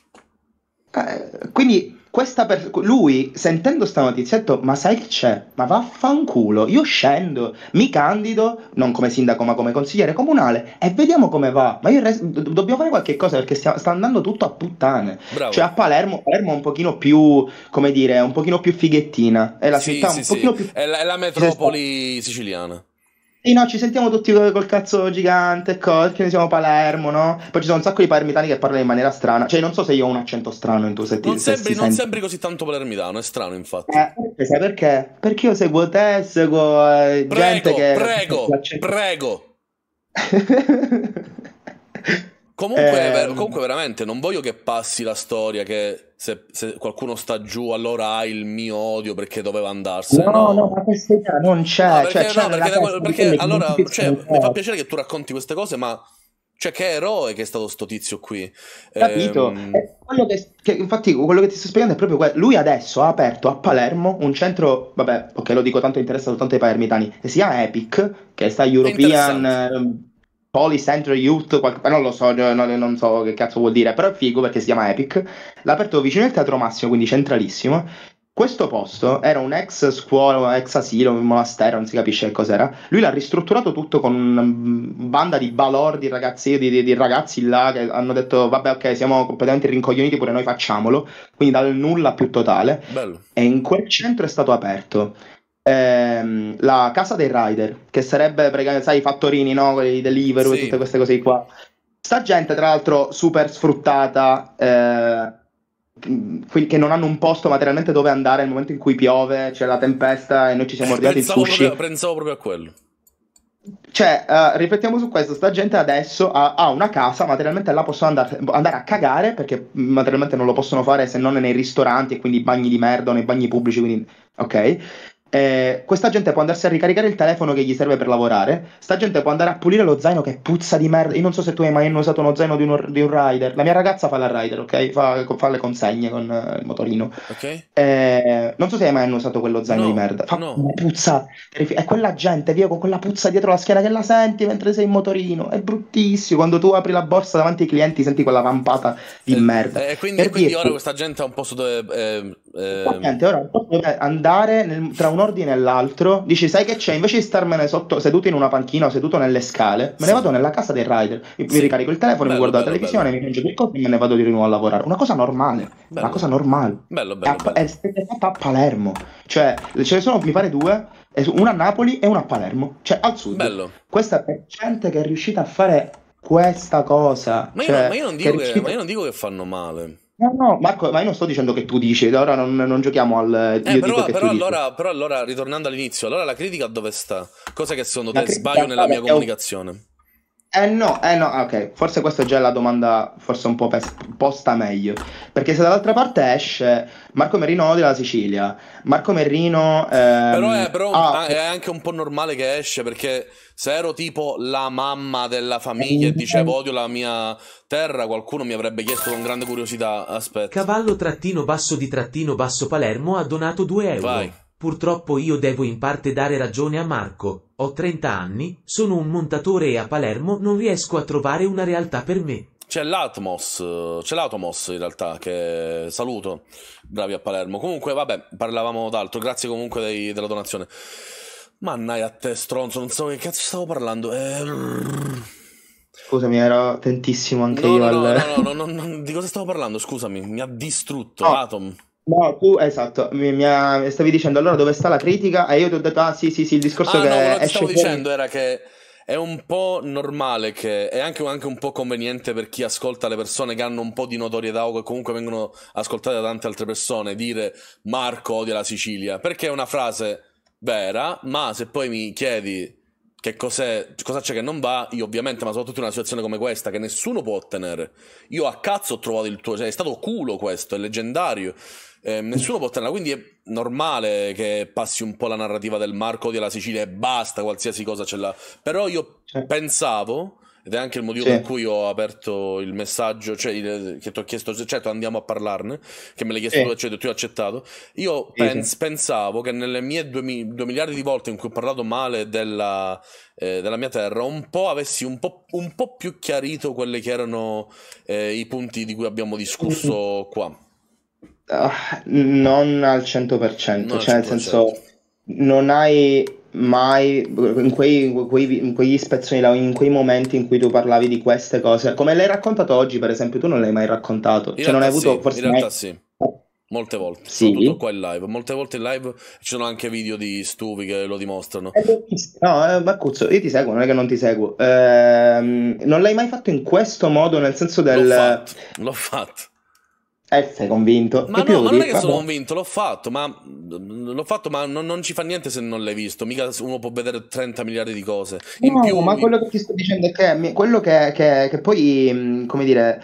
Eh, quindi questa per... lui sentendo sta notizia ha detto ma sai che c'è? Ma vaffanculo, io scendo, mi candido, non come sindaco ma come consigliere comunale e vediamo come va. Ma io res- dobbiamo fare qualche cosa perché stia- sta andando tutto a puttane. Bravo. Cioè a Palermo, Palermo è un pochino più, come dire, un pochino più fighettina, è la sì, città sì, un sì. pochino più... È la, è la metropoli siciliana. Sì, no, ci sentiamo tutti col, cazzo gigante, col, che ne siamo Palermo, no? Poi ci sono un sacco di palermitani che parlano in maniera strana. Cioè, non so se io ho un accento strano in tuo sentire. Non, sembri, non sembri così tanto palermitano, è strano, infatti. Eh, sai Perché, perché io seguo te, seguo eh, prego, gente che... Prego, prego, prego. [LAUGHS] comunque, eh, ver- comunque, veramente, non voglio che passi la storia che se, se, qualcuno sta giù allora ha il mio odio perché doveva andarsene. No, no, no ma questa idea non c'è. No, cioè, perché, cioè, no, perché, perché, perché allora cioè, mi fa piacere che tu racconti queste cose, ma cioè, che eroe che è stato sto tizio qui. Capito? Ehm, eh, quello che, che, infatti, quello che ti sto spiegando è proprio quello. Lui adesso ha aperto a Palermo un centro, vabbè, ok, lo dico tanto interessa soltanto ai palermitani, che si chiama Epic, che sta European Poly Center Youth, qual- eh, non lo so, non, non, so che cazzo vuol dire, però è figo perché si chiama Epic. L'ha aperto vicino al Teatro Massimo, quindi centralissimo. Questo posto era un ex scuola, un ex asilo, un monastero, non si capisce che cos'era. Lui l'ha ristrutturato tutto con una mm, banda di balordi ragazzi, di, di, di, ragazzi là che hanno detto vabbè ok siamo completamente rincoglioniti pure noi facciamolo, quindi dal nulla più totale. Bello. E in quel centro è stato aperto ehm, la casa dei rider, che sarebbe, sai, i fattorini, no? Quelli Deliveroo sì. tutte queste cose qua. Sta gente, tra l'altro, super sfruttata, eh, che non hanno un posto materialmente dove andare nel momento in cui piove, c'è la tempesta e noi ci siamo eh, ordinati il sushi. Proprio, pensavo proprio a quello. Cioè, uh, riflettiamo su questo, sta gente adesso ha, ha una casa, materialmente la possono andare, andare, a cagare, perché materialmente non lo possono fare se non nei ristoranti e quindi bagni di merda o nei bagni pubblici, quindi ok. Eh, questa gente può andarsi a ricaricare il telefono che gli serve per lavorare. Sta gente può andare a pulire lo zaino che puzza di merda. Io non so se tu hai mai usato uno zaino di un, di un rider. La mia ragazza fa la rider, ok? Fa, fa le consegne con uh, il motorino. Okay. Eh, non so se hai mai usato quello zaino no, di merda. Fa no. puzza. È quella gente, via, con quella puzza dietro la schiena che la senti mentre sei in motorino. È bruttissimo. Quando tu apri la borsa davanti ai clienti senti quella vampata di eh, merda. E eh, quindi, per quindi dire... ora questa gente ha un po' sotto eh... Paziente, ora andare nel, tra un ordine e l'altro, dici sai che c'è, invece di starmene sotto, seduto in una panchina o seduto nelle scale, me ne vado nella casa dei rider, mi sì. ricarico il telefono, bello, mi guardo bello, la televisione, bello. mi mangio qualcosa e me ne vado di nuovo a lavorare. Una cosa normale, una cosa normale. Bello, bello, è, bello. È, fatta a Palermo, cioè ce ne sono, mi pare due, una a Napoli e una a Palermo, cioè al sud. Bello. Questa è gente che è riuscita a fare questa cosa. Ma, io, cioè, ma, io, non che che, ma io non dico che fanno male. No, no, Marco, ma io non sto dicendo che tu dici, ora non, non giochiamo al... Eh, però, però, allora, però, allora, ritornando all'inizio, allora la critica dove sta? Cosa che secondo la te sbaglio eh, nella mia comunicazione? Eh no, eh no, ah, ok, forse questa è già la domanda forse un po' posta meglio, perché se dall'altra parte esce Marco Merino odia la Sicilia, Marco Merino... Ehm... Però, è, però ah, è anche un po' normale che esce perché se ero tipo la mamma della famiglia e dicevo odio la mia terra, qualcuno mi avrebbe chiesto con grande curiosità. Aspetta. Cavallo trattino basso di trattino basso Palermo ha donato 2 euro. Vai. Purtroppo io devo in parte dare ragione a Marco. Ho 30 anni, sono un montatore e a Palermo non riesco a trovare una realtà per me. C'è l'Atmos, c'è l'Atmos in realtà, che saluto, bravi a Palermo. Comunque, vabbè, parlavamo d'altro, grazie comunque dei, della donazione. Mannai a te, stronzo, non so che cazzo stavo parlando. Ehm... Scusami, ero attentissimo anche no, io. No, al... no, no, no, no, di cosa stavo parlando? Scusami, mi ha distrutto no. Atom. No, tu esatto, mi, mi, ha, stavi dicendo allora dove sta la critica e io ti ho detto ah sì sì sì il discorso ah, che no, quello che stavo fuori. dicendo era che è un po' normale che è anche, anche, un po' conveniente per chi ascolta le persone che hanno un po' di notorietà o che comunque vengono ascoltate da tante altre persone dire Marco odia la Sicilia perché è una frase vera, ma se poi mi chiedi che cos'è, cosa c'è che non va, io ovviamente, ma soprattutto in una situazione come questa, che nessuno può ottenere, io a cazzo ho trovato il tuo, cioè è stato culo questo, è leggendario, eh, nessuno può ottenerla, quindi è normale che passi un po' la narrativa del Marco della Sicilia e basta, qualsiasi cosa ce l'ha, però io eh. pensavo ed è anche il motivo sì. per cui ho aperto il messaggio, cioè il, che ti ho chiesto, cioè, certo andiamo a parlarne, che me l'hai chiesto sì. tu, cioè, tu hai accettato. Io sì, pens- pensavo che nelle mie due, due, miliardi di volte in cui ho parlato male della, eh, della mia terra, un po' avessi un po', un po più chiarito quelli che erano eh, i punti di cui abbiamo discusso qua. Uh, non al 100%, non cioè al 100%. nel senso non hai mai in quei, in quei, in quegli spezzoni in quei momenti in cui tu parlavi di queste cose come l'hai raccontato oggi per esempio tu non l'hai mai raccontato in cioè non hai avuto sì, forse in realtà mai... sì Molte volte, sì. soprattutto qua in live. Molte volte in live ci sono anche video di stupi che lo dimostrano. Eh, no, eh, Marcuzzo, io ti seguo, non è che non ti seguo. Ehm, non l'hai mai fatto in questo modo, nel senso del... L'ho fatto, l'ho fatto. Eh, sei convinto? Ma no, ma non è che sono boh. convinto, l'ho fatto, ma, mm, l'ho fatto, ma non, non, ci fa niente se non l'hai visto. Mica uno può vedere 30 miliardi di cose. In no, più, ma mi... quello che ti sto dicendo è che quello che, che, che poi, mm, come dire,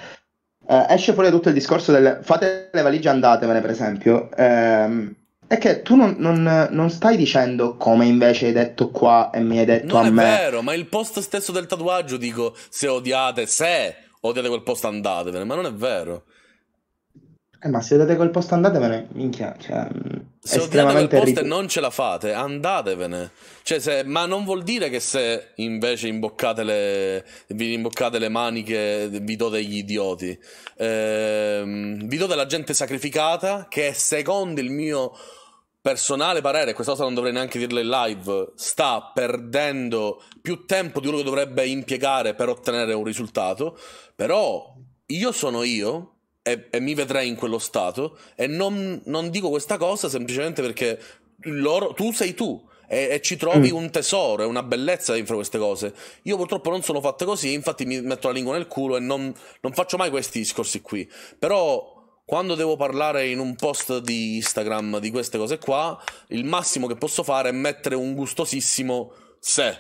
eh, esce fuori tutto il discorso del fate le valigie andatevene, per esempio. Ehm, è che tu non, non, non, stai dicendo come invece hai detto qua e mi hai detto non a me. Non è vero, ma il post stesso del tatuaggio dico se odiate, se odiate quel post andatevene, ma non è vero. Eh, ma se date quel posto andatevene, minchia, cioè, mm, Se odiate quel posto e non ce la fate, andatevene. Cioè, se, ma non vuol dire che se invece imboccate le, vi imboccate le maniche, vi do degli idioti. Eh, vi do della gente sacrificata che secondo il mio personale parere, questa cosa non dovrei neanche dirla in live, sta perdendo più tempo di uno che dovrebbe impiegare per ottenere un risultato, però io sono io e, e, mi vedrai in quello stato e non, non dico questa cosa semplicemente perché loro, tu sei tu e, e ci trovi mm. un tesoro e una bellezza dentro queste cose. Io purtroppo non sono fatte così, infatti mi metto la lingua nel culo e non, non faccio mai questi discorsi qui. Però quando devo parlare in un post di Instagram di queste cose qua, il massimo che posso fare è mettere un gustosissimo se.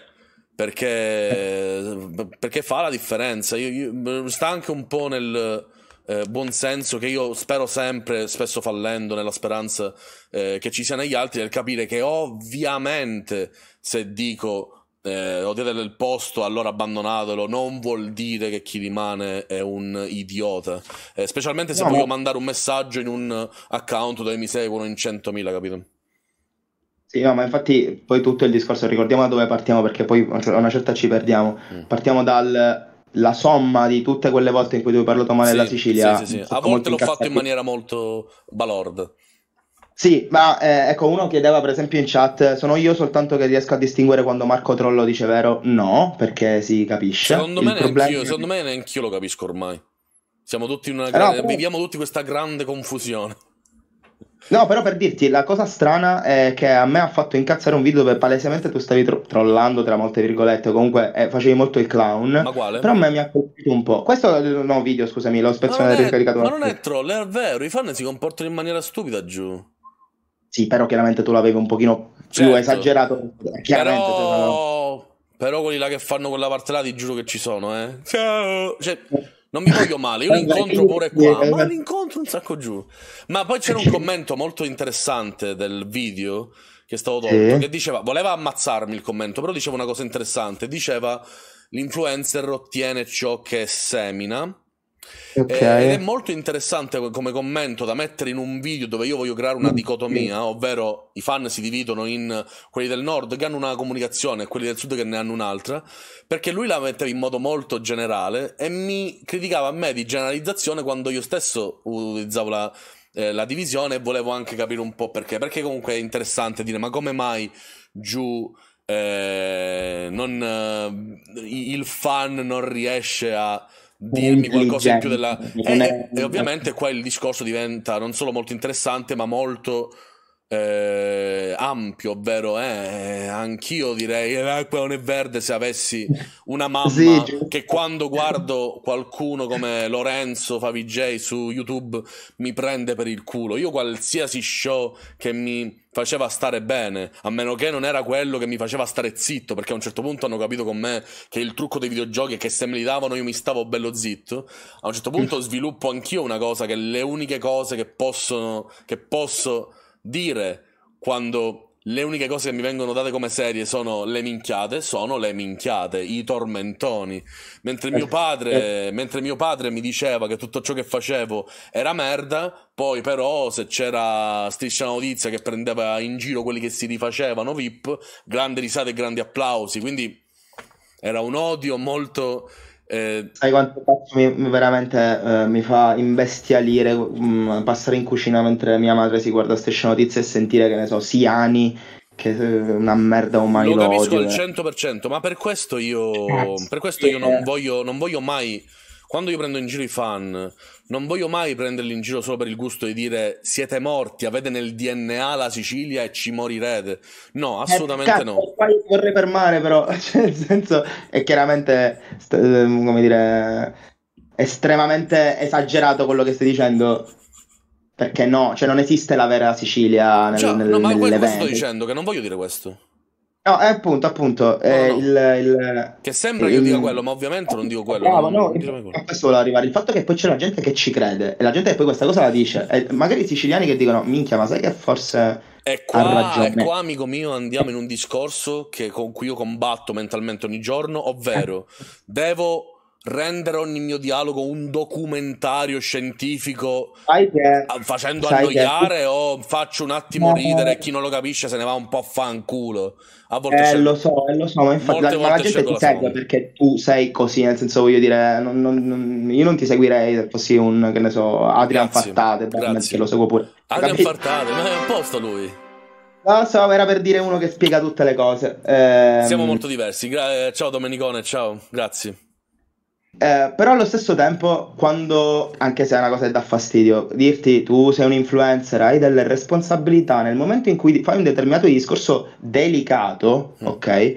Perché, eh. perché fa la differenza. Io, io, sta anche un po' nel, eh, buonsenso che io spero sempre, spesso fallendo nella speranza eh, che ci sia negli altri, nel capire che ovviamente se dico eh, odiate del posto, allora abbandonatelo, non vuol dire che chi rimane è un idiota, eh, specialmente se no, voglio no. mandare un messaggio in un account dove mi seguono in 100.000, capito? Sì, no, ma infatti poi tutto il discorso, ricordiamo da dove partiamo perché poi a una certa ci perdiamo. Mm. Partiamo dal la somma di tutte quelle volte in cui tu hai parlato male sì, della Sicilia. Sì, sì, a volte l'ho fatto in maniera molto balord. Sì, ma eh, ecco, uno chiedeva per esempio in chat, sono io soltanto che riesco a distinguere quando Marco Trollo dice vero? No, perché si capisce. Secondo me, problema... secondo me neanche io lo capisco ormai. Siamo tutti in una grande... No, viviamo tutti questa grande confusione. No, però per dirti, la cosa strana è che a me ha fatto incazzare un video dove palesemente tu stavi tro- trollando, tra molte virgolette, comunque eh, facevi molto il clown. Ma quale? Però a me mi ha colpito un po'. Questo è nuovo video, scusami, l'ho spezzato e ricaricato. Ma non è troll, è vero, i fan si comportano in maniera stupida giù. Sì, però chiaramente tu l'avevi un pochino certo. più esagerato. Chiaramente. Però... Cioè, però quelli là che fanno quella parte là ti giuro che ci sono, eh. Ciao! Cioè... Non mi voglio male, io l'incontro pure qua, ma l'incontro un sacco giù. Ma poi c'era un [LAUGHS] commento molto interessante del video che stavo dopo, che diceva, voleva ammazzarmi il commento, però diceva una cosa interessante, diceva l'influencer ottiene ciò che semina Okay. Eh, ed è molto interessante come commento da mettere in un video dove io voglio creare una mm, dicotomia, mm. ovvero i fan si dividono in quelli del nord che hanno una comunicazione e quelli del sud che ne hanno un'altra, perché lui la metteva in modo molto generale e mi criticava a me di generalizzazione quando io stesso utilizzavo la, eh, la divisione e volevo anche capire un po' perché, perché comunque è interessante dire ma come mai giù... Eh, non, eh, il fan non riesce a dirmi qualcosa in più della... E, e, e ovviamente qua il discorso diventa non solo molto interessante, ma molto eh, ampio, ovvero eh, anch'io direi che eh, l'acqua non è verde se avessi una mamma sì, che quando guardo qualcuno come Lorenzo Favij su YouTube mi prende per il culo. Io qualsiasi show che mi faceva stare bene, a meno che non era quello che mi faceva stare zitto, perché a un certo punto hanno capito con me che il trucco dei videogiochi è che se me li davano io mi stavo bello zitto, a un certo punto sviluppo anch'io una cosa che le uniche cose che possono, che posso dire quando le uniche cose che mi vengono date come serie sono le minchiate, sono le minchiate, i tormentoni. Mentre mio padre, eh, eh. mentre mio padre mi diceva che tutto ciò che facevo era merda, poi però se c'era Striscia Notizia che prendeva in giro quelli che si rifacevano VIP, grandi risate e grandi applausi, quindi era un odio molto eh, Sai quanto cazzo mi, veramente eh, mi fa imbestialire mh, mm, passare in cucina mentre mia madre si guarda queste notizie e sentire che ne so, Siani che eh, una merda umana. Lo capisco al 100%, ma per questo io, eh, per questo io non, eh. voglio, non voglio mai quando io prendo in giro i fan, non voglio mai prenderli in giro solo per il gusto di dire siete morti, avete nel DNA la Sicilia e ci morirete. No, eh, assolutamente eh, cazzo, no. Poi vorrei fermare, però, [LAUGHS] cioè, nel senso, è chiaramente, ehm, come dire, estremamente esagerato quello che stai dicendo. Perché no, cioè non esiste la vera Sicilia nel, cioè, nel, no, ma nell'evento. sto dicendo che non voglio dire questo. Eh, no, è appunto, appunto, eh, no, no. Il, il, Che sembra che io dica quello, ma ovviamente non dico quello. Bravo, no, non a questo vuole arrivare. Il fatto che poi c'è la gente che ci crede, e la gente che poi questa cosa la dice. E magari i siciliani che dicono, minchia, ma sai che forse è qua, ha ragione. E qua, amico mio, andiamo in un discorso che, con cui io combatto mentalmente ogni giorno, ovvero, eh. devo rendere ogni mio dialogo un documentario scientifico facendo annoiare o faccio un attimo no, ridere e chi non lo capisce se ne va un po' a fanculo a volte eh, lo so, eh, lo so, ma infatti la, ma la gente ti segue perché tu sei così, nel senso voglio dire non, non, non, io non ti seguirei se fossi un, che ne so, Adrian Fattate Fartate grazie. lo seguo pure Adrian Fattate ma è posto lui No, so, era per dire uno che spiega tutte le cose. Eh... Siamo molto diversi. Gra- eh, ciao Domenicone, ciao, grazie. Eh, però allo stesso tempo, quando, anche se è una cosa che dà fastidio, dirti tu sei un influencer, hai delle responsabilità nel momento in cui fai un determinato discorso delicato, mm. ok?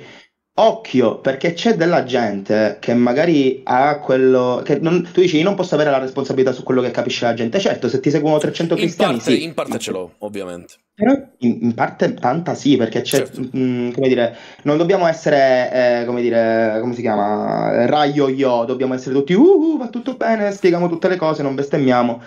Occhio, perché c'è della gente che magari ha quello. Che non, tu dici, io non posso avere la responsabilità su quello che capisce la gente. Certo, se ti seguono 300 in cristiani. Parte, sì, in parte ma... ce l'ho, ovviamente. Però in, in, parte tanta sì, perché c'è. Certo. Mh, mm, come dire, non dobbiamo essere. Eh, come dire, come si chiama? Raio io, dobbiamo essere tutti. Uh, uh, va tutto bene, spieghiamo tutte le cose, non bestemmiamo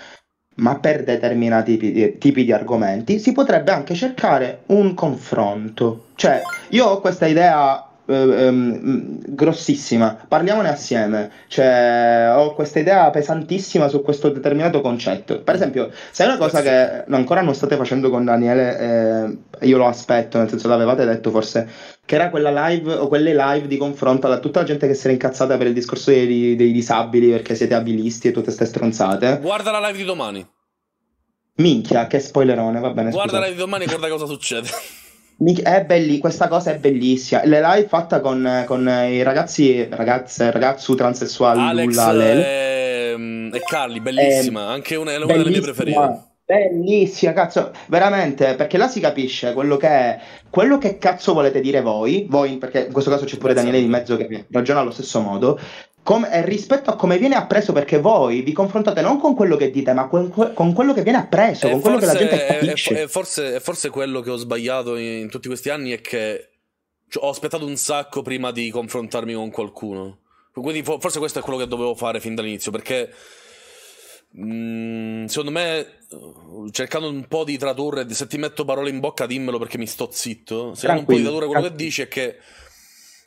ma per determinati tipi, tipi di, argomenti si potrebbe anche cercare un confronto. Cioè, io ho questa idea eh, ehm, grossissima, parliamone assieme. Cioè, ho questa idea pesantissima su questo determinato concetto. Per esempio, sai una cosa che ancora non state facendo con Daniele, eh, io lo aspetto, nel senso l'avevate detto forse, che era quella live o quelle live di confronto da tutta la gente che si era incazzata per il discorso dei, dei disabili perché siete abilisti e tutte queste stronzate. Guarda la live di domani. Minchia, che spoilerone, va bene. Guarda la live di domani e guarda cosa succede. Belli, questa cosa è bellissima. L'Ela è fatta con, con, i ragazzi, ragazze, ragazzo transessuale. Lulla, eh, mm, e, e Carli, eh, bellissima. È Anche una, è una delle mie preferite. Bellissima, cazzo, veramente, perché là si capisce quello che è, quello che cazzo volete dire voi, voi, perché in questo caso c'è pure Daniele di mezzo che ragiona allo stesso modo, Com- eh, rispetto a come viene appreso, perché voi vi confrontate non con quello che dite, ma con, con quello che viene appreso, e eh, con quello che la gente capisce. E, è forse, e forse quello che ho sbagliato in, in tutti questi anni è che cioè, ho aspettato un sacco prima di confrontarmi con qualcuno. Quindi forse questo è quello che dovevo fare fin dall'inizio, perché mh, mm, secondo me cercando un po' di tradurre, se ti metto parole in bocca dimmelo perché mi sto zitto, cercando un po' di tradurre quello tranquillo. che dici è che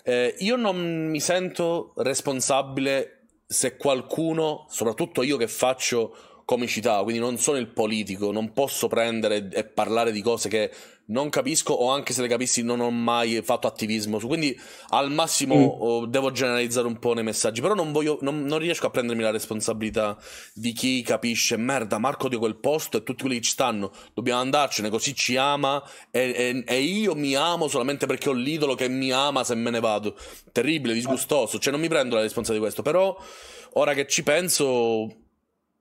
eh, io non mi sento responsabile se qualcuno, soprattutto io che faccio comicità, quindi non sono il politico, non posso prendere e parlare di cose che non capisco o anche se le capissi non ho mai fatto attivismo su, quindi al massimo mm. oh, devo generalizzare un po' nei messaggi, però non, voglio, non, non, riesco a prendermi la responsabilità di chi capisce, merda Marco di quel posto e tutti quelli che ci stanno, dobbiamo andarcene così ci ama e, e, e, io mi amo solamente perché ho l'idolo che mi ama se me ne vado, terribile, disgustoso, cioè non mi prendo la responsabilità di questo, però ora che ci penso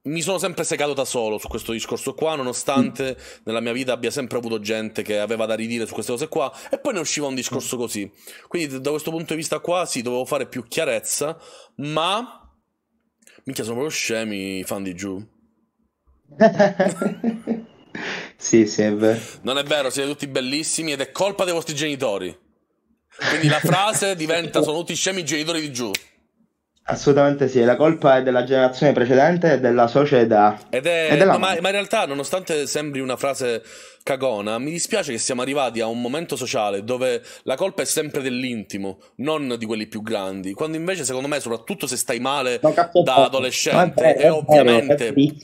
mi sono sempre secato da solo su questo discorso qua, nonostante mm. nella mia vita abbia sempre avuto gente che aveva da ridire su queste cose qua, e poi ne usciva un discorso mm. così. Quindi da questo punto di vista qua sì, dovevo fare più chiarezza, ma... Minchia, sono proprio scemi i fan di giù. [LAUGHS] sì, sì, è vero. Non è vero, siete tutti bellissimi ed è colpa dei vostri genitori. Quindi la frase diventa [LAUGHS] sono tutti scemi i genitori di giù. Assolutamente sì, la colpa è della generazione precedente e della società. Ed è, Ed è ma, ma, in realtà, nonostante sembri una frase cagona, mi dispiace che siamo arrivati a un momento sociale dove la colpa è sempre dell'intimo, non di quelli più grandi. Quando invece, secondo me, soprattutto se stai male no, cazzo, da adolescente, è, vero, è, ovviamente. Vero,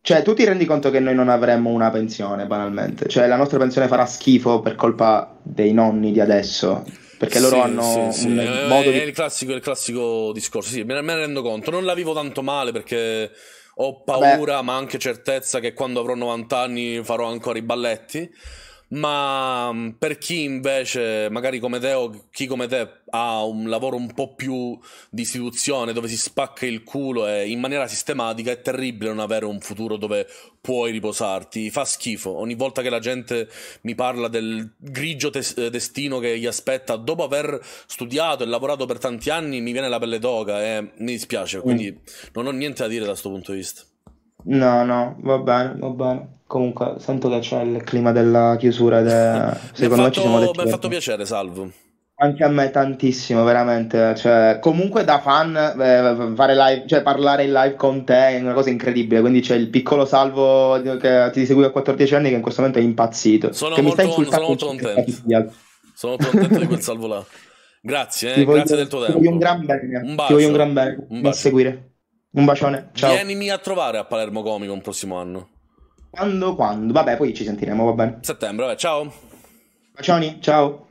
cioè, tu ti rendi conto che noi non avremmo una pensione, banalmente. Cioè, la nostra pensione farà schifo per colpa dei nonni di adesso perché loro sì, hanno sì, un sì. Eh, eh, modo di... È il classico, il classico discorso, sì, me ne rendo conto, non la vivo tanto male perché ho paura Vabbè. ma anche certezza che quando avrò 90 anni farò ancora i balletti ma mm, per chi invece, magari come te o chi come te ha un lavoro un po' più di istituzione, dove si spacca il culo e in maniera sistematica, è terribile non avere un futuro dove puoi riposarti. Fa schifo. Ogni volta che la gente mi parla del grigio tes- eh, destino che gli aspetta, dopo aver studiato e lavorato per tanti anni, mi viene la pelle d'oca e mi dispiace. Quindi mm. non ho niente da dire da questo punto di vista. No, no, va bene, va bene. Comunque, sento che c'è il clima della chiusura. De... Secondo me ci siamo detti. Mi ha fatto piacere, Salvo. Anche a me tantissimo, veramente. Cioè, comunque da fan eh, fare live, cioè parlare in live con te è una cosa incredibile. Quindi c'è il piccolo salvo che ti seguiva a 14 anni che in questo momento è impazzito. Sono che molto, mi sono molto contento. Sono contento di quel salvo là. Grazie, eh, voglio, grazie del tuo tempo. Ti voglio un gran bene. Un bacio. Ti voglio un gran bene. Un bacio. seguire. Un bacione. Ciao. Vienimi a trovare a Palermo Comico un prossimo anno. Quando, quando? Vabbè, poi ci sentiremo, va bene. Settembre, vabbè, ciao. Bacioni, ciao.